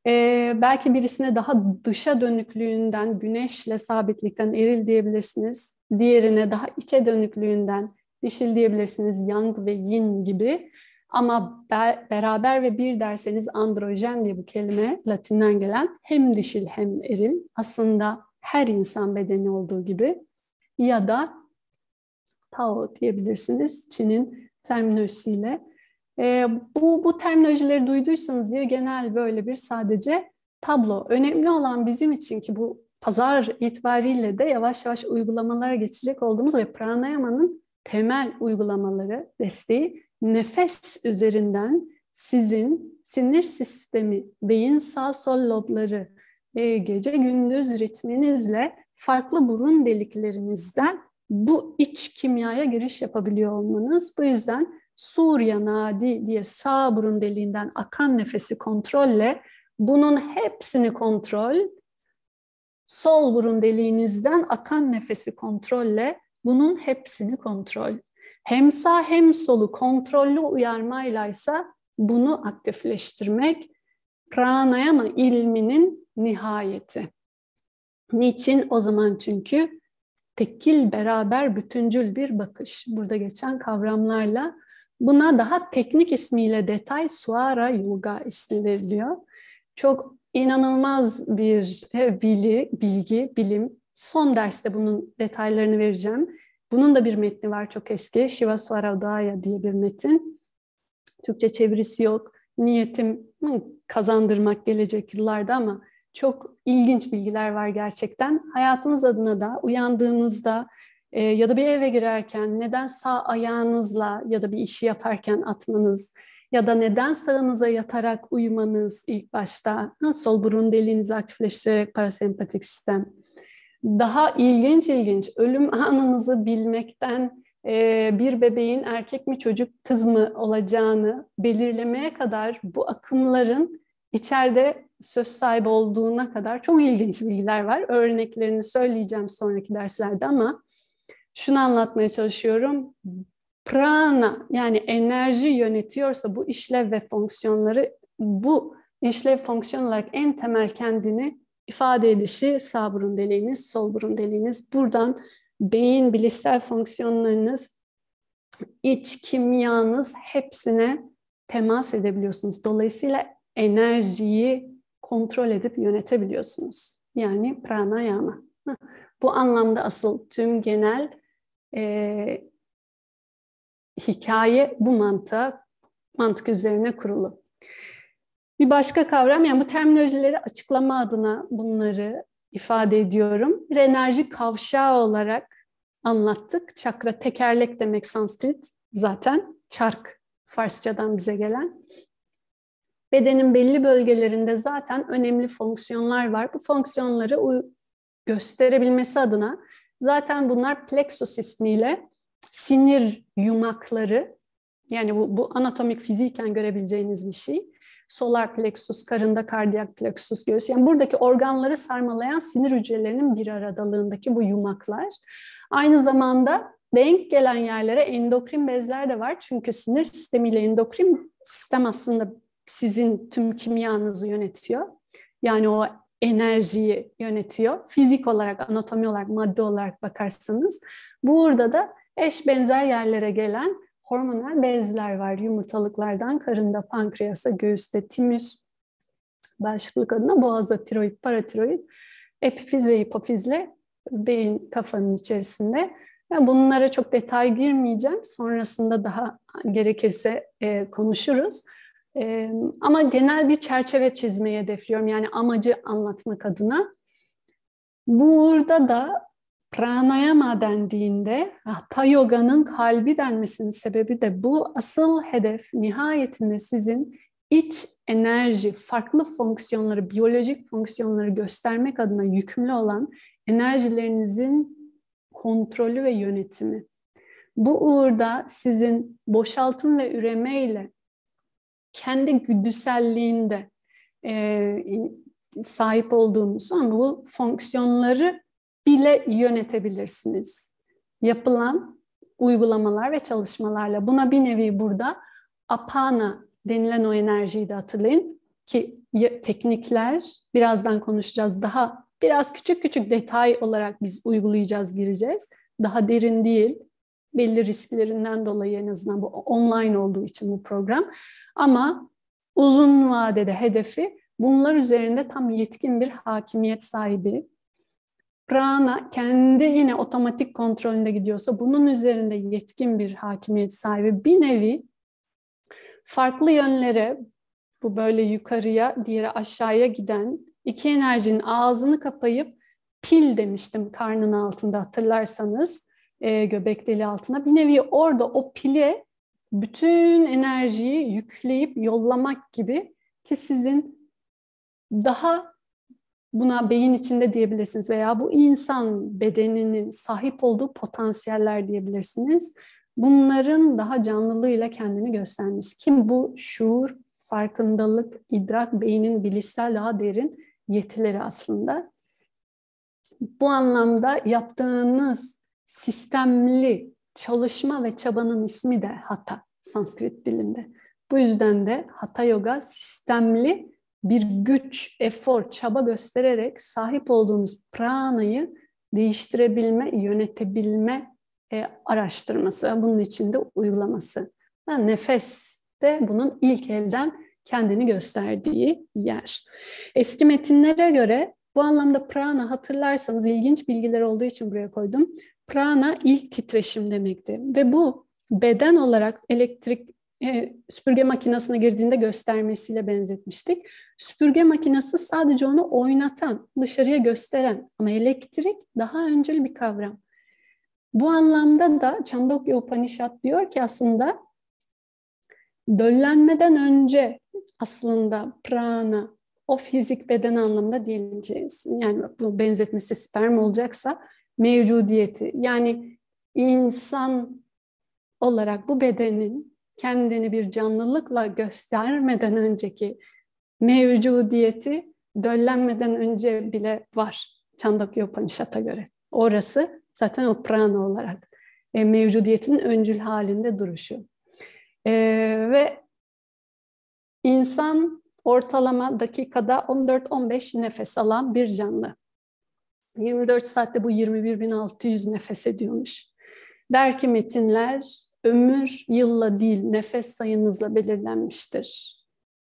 Speaker 1: Ee, belki birisine daha dışa dönüklüğünden, güneşle sabitlikten eril diyebilirsiniz. Diğerine daha içe dönüklüğünden, dişil diyebilirsiniz yang ve yin gibi. Ama be, beraber ve bir derseniz androjen diye bu kelime latinden gelen hem dişil hem eril. Aslında her insan bedeni olduğu gibi ya da Tao diyebilirsiniz Çin'in terminolojisiyle. E, bu, bu terminolojileri duyduysanız diye genel böyle bir sadece tablo. Önemli olan bizim için ki bu pazar itibariyle de yavaş yavaş uygulamalara geçecek olduğumuz ve pranayama'nın temel uygulamaları, desteği nefes üzerinden sizin sinir sistemi, beyin sağ sol lobları, e, gece gündüz ritminizle farklı burun deliklerinizden bu iç kimyaya giriş yapabiliyor olmanız. Bu yüzden Surya Nadi diye sağ burun deliğinden akan nefesi kontrolle bunun hepsini kontrol, sol burun deliğinizden akan nefesi kontrolle bunun hepsini kontrol. Hem sağ hem solu kontrollü uyarmayla ise bunu aktifleştirmek pranayama ilminin nihayeti. Niçin? O zaman çünkü tekil beraber bütüncül bir bakış. Burada geçen kavramlarla buna daha teknik ismiyle detay suara yoga ismi veriliyor. Çok inanılmaz bir bilgi, e, bilgi bilim Son derste bunun detaylarını vereceğim. Bunun da bir metni var çok eski. Shiva Swaradaya diye bir metin. Türkçe çevirisi yok. Niyetim kazandırmak gelecek yıllarda ama çok ilginç bilgiler var gerçekten. Hayatınız adına da uyandığınızda e, ya da bir eve girerken neden sağ ayağınızla ya da bir işi yaparken atmanız ya da neden sağınıza yatarak uyumanız ilk başta sol burun deliğinizi aktifleştirerek parasempatik sistem daha ilginç ilginç ölüm anınızı bilmekten e, bir bebeğin erkek mi çocuk kız mı olacağını belirlemeye kadar bu akımların içeride söz sahibi olduğuna kadar çok ilginç bilgiler var. Örneklerini söyleyeceğim sonraki derslerde ama şunu anlatmaya çalışıyorum. Prana yani enerji yönetiyorsa bu işlev ve fonksiyonları bu işlev fonksiyon olarak en temel kendini ifade edişi sağ burun deliğiniz, sol burun deliğiniz. Buradan beyin bilişsel fonksiyonlarınız, iç kimyanız hepsine temas edebiliyorsunuz. Dolayısıyla enerjiyi kontrol edip yönetebiliyorsunuz. Yani pranayama. Bu anlamda asıl tüm genel e, hikaye bu mantığa, mantık üzerine kurulu. Bir başka kavram yani bu terminolojileri açıklama adına bunları ifade ediyorum. Bir enerji kavşağı olarak anlattık. Çakra tekerlek demek Sanskrit zaten. Çark Farsçadan bize gelen. Bedenin belli bölgelerinde zaten önemli fonksiyonlar var. Bu fonksiyonları gösterebilmesi adına zaten bunlar plexus ismiyle sinir yumakları yani bu, bu anatomik fiziken görebileceğiniz bir şey solar plexus, karında kardiyak plexus, göğüs. Yani buradaki organları sarmalayan sinir hücrelerinin bir aradalığındaki bu yumaklar. Aynı zamanda denk gelen yerlere endokrin bezler de var. Çünkü sinir sistemiyle endokrin sistem aslında sizin tüm kimyanızı yönetiyor. Yani o enerjiyi yönetiyor. Fizik olarak, anatomi olarak, madde olarak bakarsanız. Burada da eş benzer yerlere gelen hormonal bezler var. Yumurtalıklardan karında, pankreasa, göğüste, timüs, bağışıklık adına boğazda tiroid, paratiroid, epifiz ve hipofizle beyin kafanın içerisinde. Yani bunlara çok detay girmeyeceğim. Sonrasında daha gerekirse e, konuşuruz. E, ama genel bir çerçeve çizmeyi hedefliyorum. Yani amacı anlatmak adına. Burada da pranayama dendiğinde hatha ah, yoganın kalbi denmesinin sebebi de bu asıl hedef nihayetinde sizin iç enerji, farklı fonksiyonları, biyolojik fonksiyonları göstermek adına yükümlü olan enerjilerinizin kontrolü ve yönetimi. Bu uğurda sizin boşaltım ve üreme ile kendi güdüselliğinde e, sahip olduğumuz ama bu fonksiyonları bile yönetebilirsiniz. Yapılan uygulamalar ve çalışmalarla buna bir nevi burada apana denilen o enerjiyi de hatırlayın ki teknikler birazdan konuşacağız daha biraz küçük küçük detay olarak biz uygulayacağız gireceğiz. Daha derin değil belli risklerinden dolayı en azından bu online olduğu için bu program ama uzun vadede hedefi bunlar üzerinde tam yetkin bir hakimiyet sahibi prana kendi yine otomatik kontrolünde gidiyorsa bunun üzerinde yetkin bir hakimiyet sahibi bir nevi farklı yönlere bu böyle yukarıya diğeri aşağıya giden iki enerjinin ağzını kapayıp pil demiştim karnın altında hatırlarsanız e, göbek deli altına bir nevi orada o pile bütün enerjiyi yükleyip yollamak gibi ki sizin daha Buna beyin içinde diyebilirsiniz veya bu insan bedeninin sahip olduğu potansiyeller diyebilirsiniz. Bunların daha canlılığıyla kendini göstermesi. Kim bu şuur, farkındalık, idrak, beynin bilişsel daha derin yetileri aslında. Bu anlamda yaptığınız sistemli çalışma ve çabanın ismi de hata Sanskrit dilinde. Bu yüzden de hata yoga sistemli bir güç, efor, çaba göstererek sahip olduğunuz pranayı değiştirebilme, yönetebilme e, araştırması, bunun içinde uygulaması. Yani nefes de bunun ilk elden kendini gösterdiği yer. Eski metinlere göre bu anlamda prana hatırlarsanız ilginç bilgiler olduğu için buraya koydum. Prana ilk titreşim demekti ve bu beden olarak elektrik e, süpürge makinesine girdiğinde göstermesiyle benzetmiştik. Süpürge makinesi sadece onu oynatan, dışarıya gösteren ama elektrik daha öncül bir kavram. Bu anlamda da Chandogya Upanishad diyor ki aslında döllenmeden önce aslında prana, o fizik beden anlamında diyebileceğiz. Yani bu benzetmesi sperm olacaksa mevcudiyeti. Yani insan olarak bu bedenin kendini bir canlılıkla göstermeden önceki mevcudiyeti döllenmeden önce bile var Çandakya Upanishad'a göre. Orası zaten o prana olarak e, mevcudiyetinin öncül halinde duruşu. E, ve insan ortalama dakikada 14-15 nefes alan bir canlı. 24 saatte bu 21.600 nefes ediyormuş. Der ki metinler ömür yılla değil nefes sayınızla belirlenmiştir.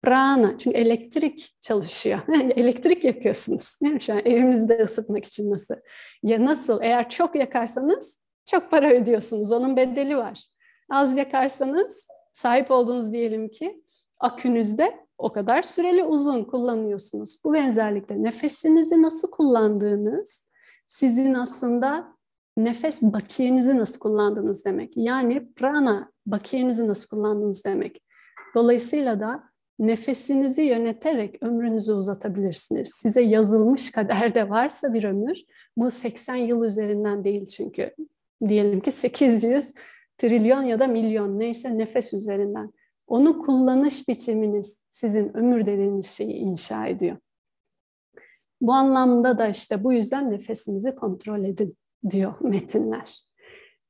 Speaker 1: Prana çünkü elektrik çalışıyor. elektrik yakıyorsunuz. Değil mi? Şu an evimizde ısıtmak için nasıl? Ya nasıl? Eğer çok yakarsanız çok para ödüyorsunuz. Onun bedeli var. Az yakarsanız sahip olduğunuz diyelim ki akünüzde o kadar süreli uzun kullanıyorsunuz. Bu benzerlikte nefesinizi nasıl kullandığınız sizin aslında nefes bakiyenizi nasıl kullandınız demek. Yani prana bakiyenizi nasıl kullandınız demek. Dolayısıyla da nefesinizi yöneterek ömrünüzü uzatabilirsiniz. Size yazılmış kaderde varsa bir ömür, bu 80 yıl üzerinden değil çünkü. Diyelim ki 800 trilyon ya da milyon neyse nefes üzerinden. Onu kullanış biçiminiz sizin ömür dediğiniz şeyi inşa ediyor. Bu anlamda da işte bu yüzden nefesinizi kontrol edin diyor metinler.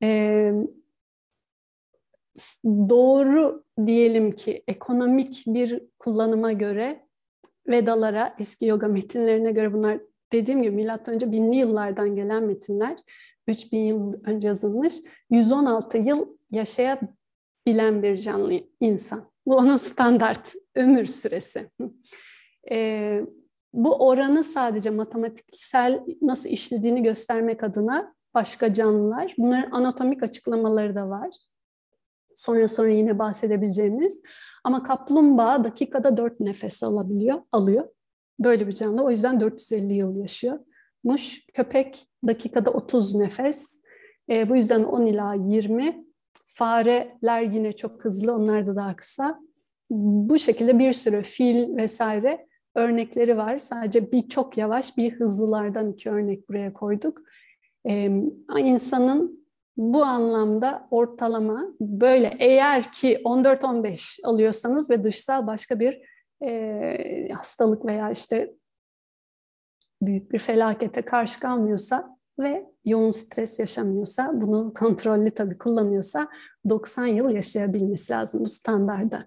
Speaker 1: Ee, doğru diyelim ki ekonomik bir kullanıma göre Vedalara, eski yoga metinlerine göre bunlar dediğim gibi milattan önce binli yıllardan gelen metinler 3000 yıl önce yazılmış 116 yıl yaşayabilen bir canlı insan. Bu onun standart ömür süresi. Ee, bu oranı sadece matematiksel nasıl işlediğini göstermek adına başka canlılar. Bunların anatomik açıklamaları da var. Sonra sonra yine bahsedebileceğimiz. Ama kaplumbağa dakikada 4 nefes alabiliyor, alıyor. Böyle bir canlı. O yüzden 450 yıl yaşıyormuş. Köpek dakikada 30 nefes. E, bu yüzden 10 ila 20. Fareler yine çok hızlı. Onlar da daha kısa. Bu şekilde bir sürü fil vesaire örnekleri var. Sadece bir çok yavaş bir hızlılardan iki örnek buraya koyduk. Ee, insanın bu anlamda ortalama böyle eğer ki 14-15 alıyorsanız ve dışsal başka bir e, hastalık veya işte büyük bir felakete karşı kalmıyorsa ve yoğun stres yaşamıyorsa, bunu kontrollü tabii kullanıyorsa 90 yıl yaşayabilmesi lazım bu standarda.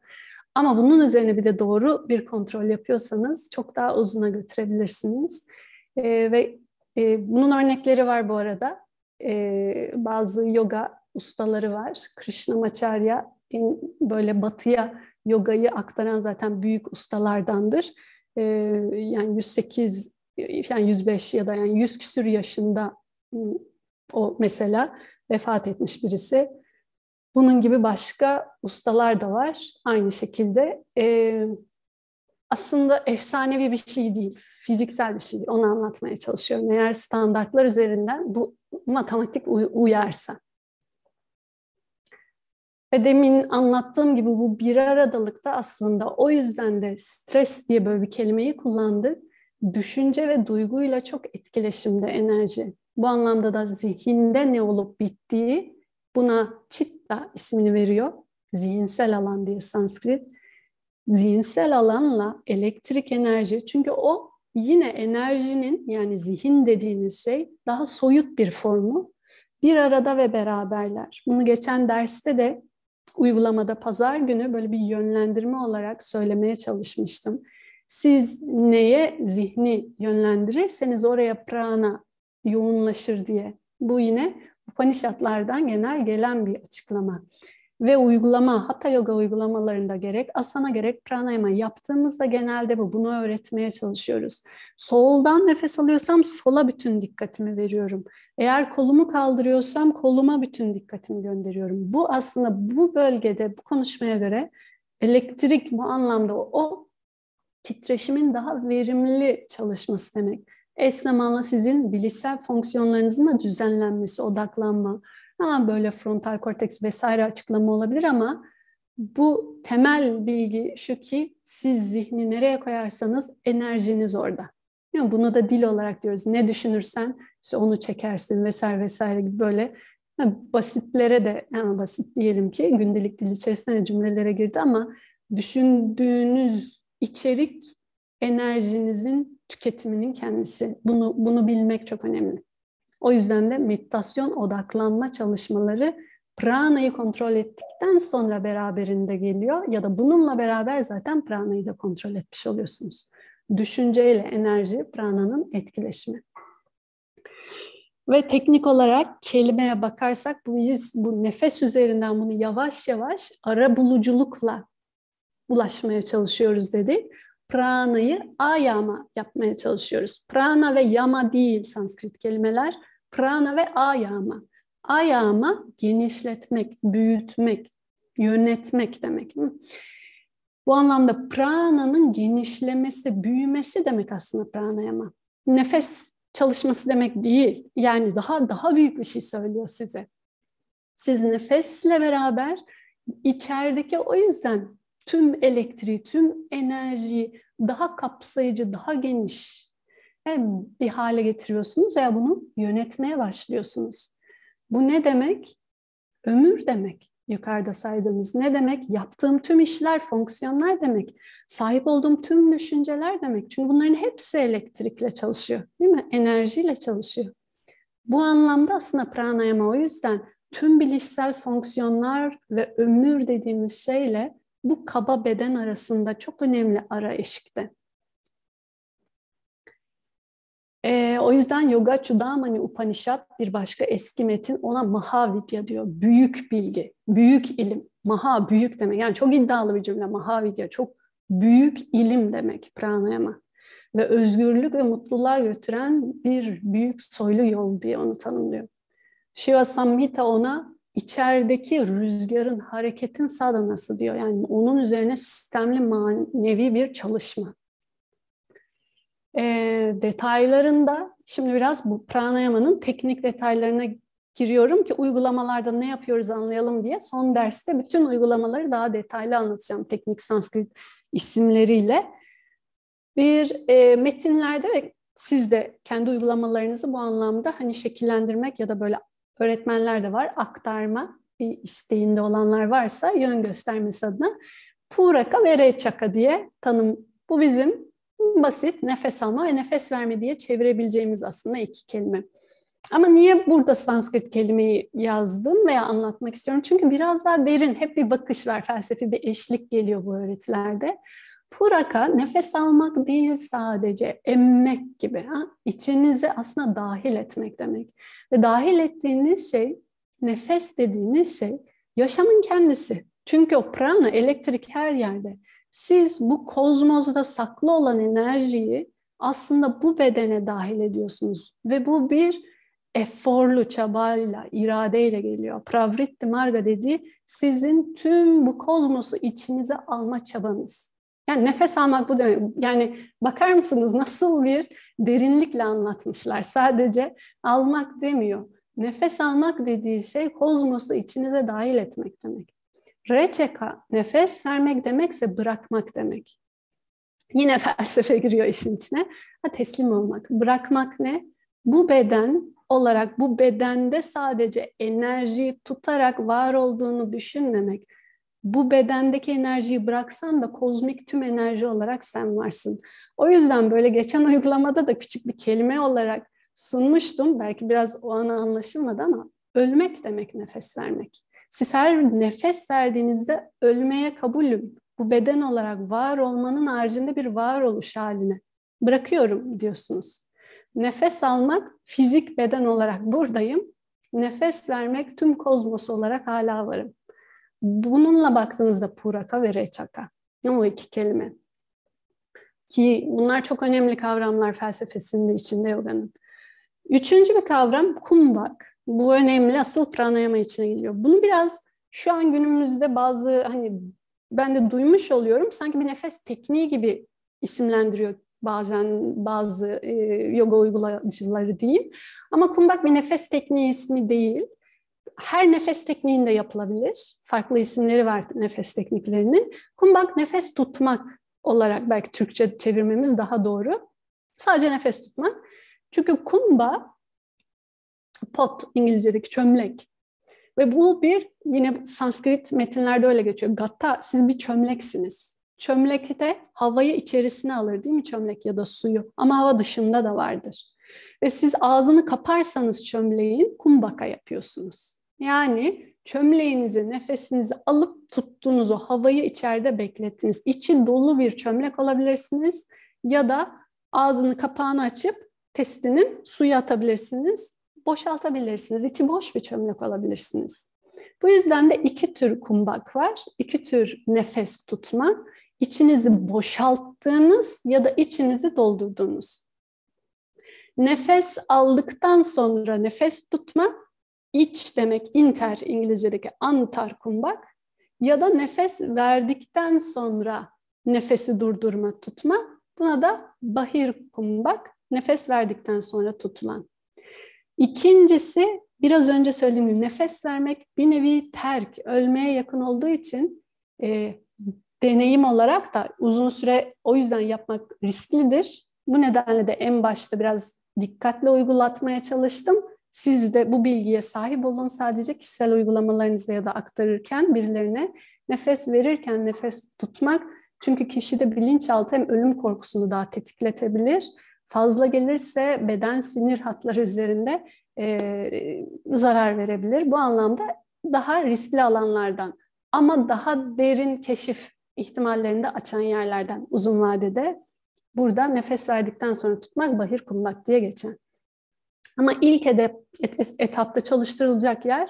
Speaker 1: Ama bunun üzerine bir de doğru bir kontrol yapıyorsanız çok daha uzuna götürebilirsiniz. E, ve e, bunun örnekleri var bu arada. E, bazı yoga ustaları var. Krishnamacharya böyle batıya yogayı aktaran zaten büyük ustalardandır. E, yani 108 yani 105 ya da yani 100 küsür yaşında ıı, o mesela vefat etmiş birisi. Bunun gibi başka ustalar da var aynı şekilde. E, aslında efsanevi bir şey değil, fiziksel bir şey değil. Onu anlatmaya çalışıyorum. Eğer standartlar üzerinden bu matematik uyarsa. Ve demin anlattığım gibi bu bir aradalıkta aslında o yüzden de stres diye böyle bir kelimeyi kullandık. Düşünce ve duyguyla çok etkileşimde enerji. Bu anlamda da zihinde ne olup bittiği buna çift da ismini veriyor. Zihinsel alan diye Sanskrit. Zihinsel alanla elektrik enerji çünkü o yine enerjinin yani zihin dediğiniz şey daha soyut bir formu. Bir arada ve beraberler. Bunu geçen derste de uygulamada pazar günü böyle bir yönlendirme olarak söylemeye çalışmıştım. Siz neye zihni yönlendirirseniz oraya prana yoğunlaşır diye. Bu yine Upanishadlardan genel gelen bir açıklama ve uygulama, hatta yoga uygulamalarında gerek asana gerek pranayama yaptığımızda genelde bu. Bunu öğretmeye çalışıyoruz. Soldan nefes alıyorsam sola bütün dikkatimi veriyorum. Eğer kolumu kaldırıyorsam koluma bütün dikkatimi gönderiyorum. Bu aslında bu bölgede bu konuşmaya göre elektrik bu anlamda o, o titreşimin daha verimli çalışması demek. Eş zamanla sizin bilişsel fonksiyonlarınızın da düzenlenmesi, odaklanma, ha böyle frontal korteks vesaire açıklama olabilir ama bu temel bilgi şu ki siz zihni nereye koyarsanız enerjiniz orada. Yani bunu da dil olarak diyoruz. Ne düşünürsen işte onu çekersin vesaire vesaire gibi böyle basitlere de yani basit diyelim ki gündelik dil içerisinde cümlelere girdi ama düşündüğünüz içerik enerjinizin tüketiminin kendisi. Bunu, bunu bilmek çok önemli. O yüzden de meditasyon odaklanma çalışmaları pranayı kontrol ettikten sonra beraberinde geliyor ya da bununla beraber zaten pranayı da kontrol etmiş oluyorsunuz. Düşünceyle enerji prananın etkileşimi. Ve teknik olarak kelimeye bakarsak biz bu nefes üzerinden bunu yavaş yavaş ara buluculukla ulaşmaya çalışıyoruz dedi pranayı ayama yapmaya çalışıyoruz. Prana ve yama değil Sanskrit kelimeler. Prana ve ayama. Ayama genişletmek, büyütmek, yönetmek demek. Bu anlamda prananın genişlemesi, büyümesi demek aslında pranayama. Nefes çalışması demek değil. Yani daha daha büyük bir şey söylüyor size. Siz nefesle beraber içerideki o yüzden tüm elektriği, tüm enerjiyi daha kapsayıcı, daha geniş bir hale getiriyorsunuz veya bunu yönetmeye başlıyorsunuz. Bu ne demek? Ömür demek yukarıda saydığımız ne demek? Yaptığım tüm işler, fonksiyonlar demek. Sahip olduğum tüm düşünceler demek. Çünkü bunların hepsi elektrikle çalışıyor, değil mi? Enerjiyle çalışıyor. Bu anlamda aslında pranayama o yüzden tüm bilişsel fonksiyonlar ve ömür dediğimiz şeyle bu kaba beden arasında çok önemli ara eşikte. E, o yüzden Yoga Chudamani Upanishad bir başka eski metin ona Mahavidya diyor. Büyük bilgi, büyük ilim. Maha büyük demek. Yani çok iddialı bir cümle. Mahavidya çok büyük ilim demek pranayama. Ve özgürlük ve mutluluğa götüren bir büyük soylu yol diye onu tanımlıyor. Shiva Samhita ona içerideki rüzgarın, hareketin sadhanası diyor. Yani onun üzerine sistemli manevi bir çalışma. E, detaylarında şimdi biraz bu pranayama'nın teknik detaylarına giriyorum ki uygulamalarda ne yapıyoruz anlayalım diye. Son derste bütün uygulamaları daha detaylı anlatacağım teknik sanskrit isimleriyle. Bir e, metinlerde ve siz de kendi uygulamalarınızı bu anlamda hani şekillendirmek ya da böyle öğretmenler de var. Aktarma isteğinde olanlar varsa yön göstermesi adına Puraka ve Rechaka diye tanım. Bu bizim basit nefes alma ve nefes verme diye çevirebileceğimiz aslında iki kelime. Ama niye burada Sanskrit kelimeyi yazdım veya anlatmak istiyorum? Çünkü biraz daha derin, hep bir bakış var, felsefi bir eşlik geliyor bu öğretilerde. Puraka nefes almak değil sadece emmek gibi. Ha? İçinizi aslında dahil etmek demek. Ve dahil ettiğiniz şey, nefes dediğiniz şey yaşamın kendisi. Çünkü o prana, elektrik her yerde. Siz bu kozmozda saklı olan enerjiyi aslında bu bedene dahil ediyorsunuz. Ve bu bir eforlu çabayla, iradeyle geliyor. Pravritti Marga dediği sizin tüm bu kozmosu içinize alma çabanız. Yani nefes almak bu demek. Yani bakar mısınız nasıl bir derinlikle anlatmışlar. Sadece almak demiyor. Nefes almak dediği şey kozmosu içinize dahil etmek demek. Reçeka nefes vermek demekse bırakmak demek. Yine felsefe giriyor işin içine. Ha, teslim olmak. Bırakmak ne? Bu beden olarak bu bedende sadece enerjiyi tutarak var olduğunu düşünmemek bu bedendeki enerjiyi bıraksan da kozmik tüm enerji olarak sen varsın. O yüzden böyle geçen uygulamada da küçük bir kelime olarak sunmuştum. Belki biraz o ana anlaşılmadı ama ölmek demek nefes vermek. Siz her nefes verdiğinizde ölmeye kabulüm. Bu beden olarak var olmanın haricinde bir varoluş haline bırakıyorum diyorsunuz. Nefes almak fizik beden olarak buradayım. Nefes vermek tüm kozmos olarak hala varım. Bununla baktığınızda puraka ve reçaka. O iki kelime. Ki bunlar çok önemli kavramlar felsefesinde içinde yoganın. Üçüncü bir kavram kumbak. Bu önemli asıl pranayama içine geliyor. Bunu biraz şu an günümüzde bazı hani ben de duymuş oluyorum. Sanki bir nefes tekniği gibi isimlendiriyor bazen bazı e, yoga uygulayıcıları diyeyim. Ama kumbak bir nefes tekniği ismi değil her nefes tekniğinde yapılabilir. Farklı isimleri var nefes tekniklerinin. Kumbak nefes tutmak olarak belki Türkçe çevirmemiz daha doğru. Sadece nefes tutmak. Çünkü kumba pot İngilizce'deki çömlek. Ve bu bir yine Sanskrit metinlerde öyle geçiyor. Gatta siz bir çömleksiniz. Çömlekte havayı içerisine alır değil mi çömlek ya da suyu? Ama hava dışında da vardır. Ve siz ağzını kaparsanız çömleğin kumbaka yapıyorsunuz. Yani çömleğinizi, nefesinizi alıp tuttuğunuz o havayı içeride beklettiniz. İçi dolu bir çömlek olabilirsiniz ya da ağzını kapağını açıp testinin suya atabilirsiniz, boşaltabilirsiniz. İçi boş bir çömlek olabilirsiniz. Bu yüzden de iki tür kumbak var, iki tür nefes tutma. İçinizi boşalttığınız ya da içinizi doldurduğunuz. Nefes aldıktan sonra nefes tutma, iç demek inter İngilizce'deki antar kumbak ya da nefes verdikten sonra nefesi durdurma, tutma. Buna da bahir kumbak, nefes verdikten sonra tutulan. İkincisi biraz önce söylediğim gibi nefes vermek bir nevi terk, ölmeye yakın olduğu için e, deneyim olarak da uzun süre o yüzden yapmak risklidir. Bu nedenle de en başta biraz dikkatle uygulatmaya çalıştım. Siz de bu bilgiye sahip olun. Sadece kişisel uygulamalarınızda ya da aktarırken birilerine nefes verirken nefes tutmak. Çünkü kişide bilinçaltı hem ölüm korkusunu daha tetikletebilir. Fazla gelirse beden sinir hatları üzerinde e, zarar verebilir. Bu anlamda daha riskli alanlardan ama daha derin keşif ihtimallerini de açan yerlerden uzun vadede Burada nefes verdikten sonra tutmak bahir kumlak diye geçen. Ama ilk edep, et, etapta çalıştırılacak yer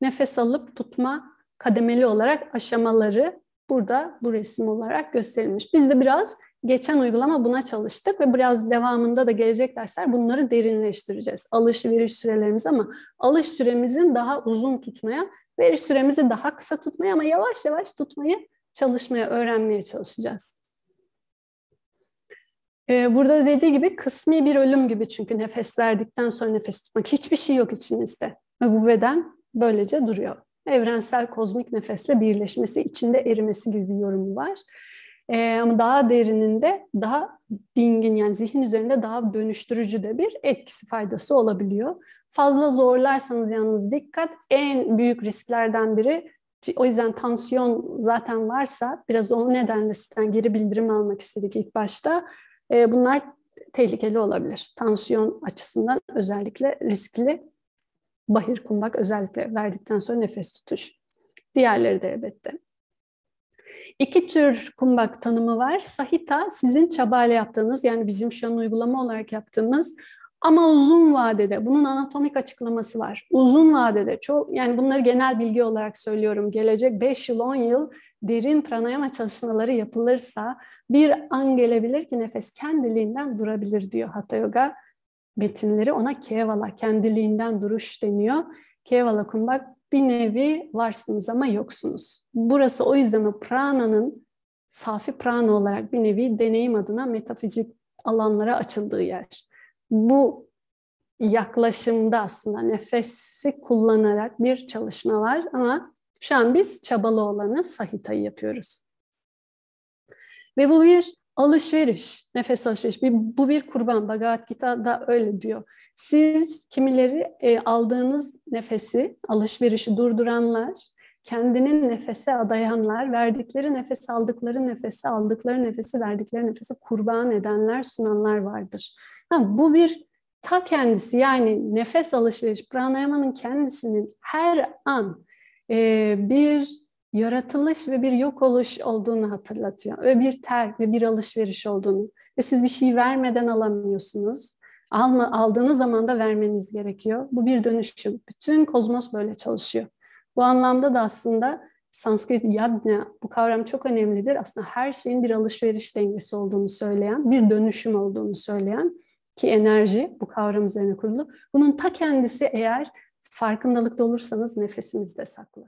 Speaker 1: nefes alıp tutma kademeli olarak aşamaları burada bu resim olarak gösterilmiş. Biz de biraz geçen uygulama buna çalıştık ve biraz devamında da gelecek dersler bunları derinleştireceğiz. Alış veriş sürelerimiz ama alış süremizin daha uzun tutmaya, veriş süremizi daha kısa tutmaya ama yavaş yavaş tutmayı çalışmaya, öğrenmeye çalışacağız. Ee, burada dediği gibi kısmi bir ölüm gibi çünkü nefes verdikten sonra nefes tutmak hiçbir şey yok içinizde. Ve bu beden böylece duruyor. Evrensel kozmik nefesle birleşmesi, içinde erimesi gibi bir yorumu var. Ee, ama daha derininde daha dingin yani zihin üzerinde daha dönüştürücü de bir etkisi faydası olabiliyor. Fazla zorlarsanız yalnız dikkat en büyük risklerden biri o yüzden tansiyon zaten varsa biraz o nedenle sizden geri bildirim almak istedik ilk başta e, bunlar tehlikeli olabilir. Tansiyon açısından özellikle riskli. Bahir kumbak özellikle verdikten sonra nefes tutuş. Diğerleri de elbette. İki tür kumbak tanımı var. Sahita sizin çabayla yaptığınız yani bizim şu an uygulama olarak yaptığımız ama uzun vadede bunun anatomik açıklaması var. Uzun vadede çok yani bunları genel bilgi olarak söylüyorum. Gelecek 5 yıl 10 yıl derin pranayama çalışmaları yapılırsa bir an gelebilir ki nefes kendiliğinden durabilir diyor Hatha Yoga metinleri. Ona Kevala, kendiliğinden duruş deniyor. Kevala Kumbak bir nevi varsınız ama yoksunuz. Burası o yüzden o prananın safi prana olarak bir nevi deneyim adına metafizik alanlara açıldığı yer. Bu yaklaşımda aslında nefesi kullanarak bir çalışma var ama şu an biz çabalı olanı sahitayı yapıyoruz. Ve bu bir alışveriş, nefes alışveriş. Bir, bu bir kurban. Bhagavad Gita da öyle diyor. Siz kimileri e, aldığınız nefesi, alışverişi durduranlar, kendini nefese adayanlar, verdikleri nefesi, aldıkları nefesi, aldıkları nefesi, verdikleri nefesi kurban edenler, sunanlar vardır. Ha, bu bir ta kendisi yani nefes alışveriş, pranayamanın kendisinin her an e, bir yaratılış ve bir yok oluş olduğunu hatırlatıyor. Ve bir ter ve bir alışveriş olduğunu. Ve siz bir şey vermeden alamıyorsunuz. Alma, aldığınız zaman da vermeniz gerekiyor. Bu bir dönüşüm. Bütün kozmos böyle çalışıyor. Bu anlamda da aslında Sanskrit yadna bu kavram çok önemlidir. Aslında her şeyin bir alışveriş dengesi olduğunu söyleyen, bir dönüşüm olduğunu söyleyen ki enerji bu kavram üzerine kurulu. Bunun ta kendisi eğer farkındalıkta olursanız nefesiniz de saklı.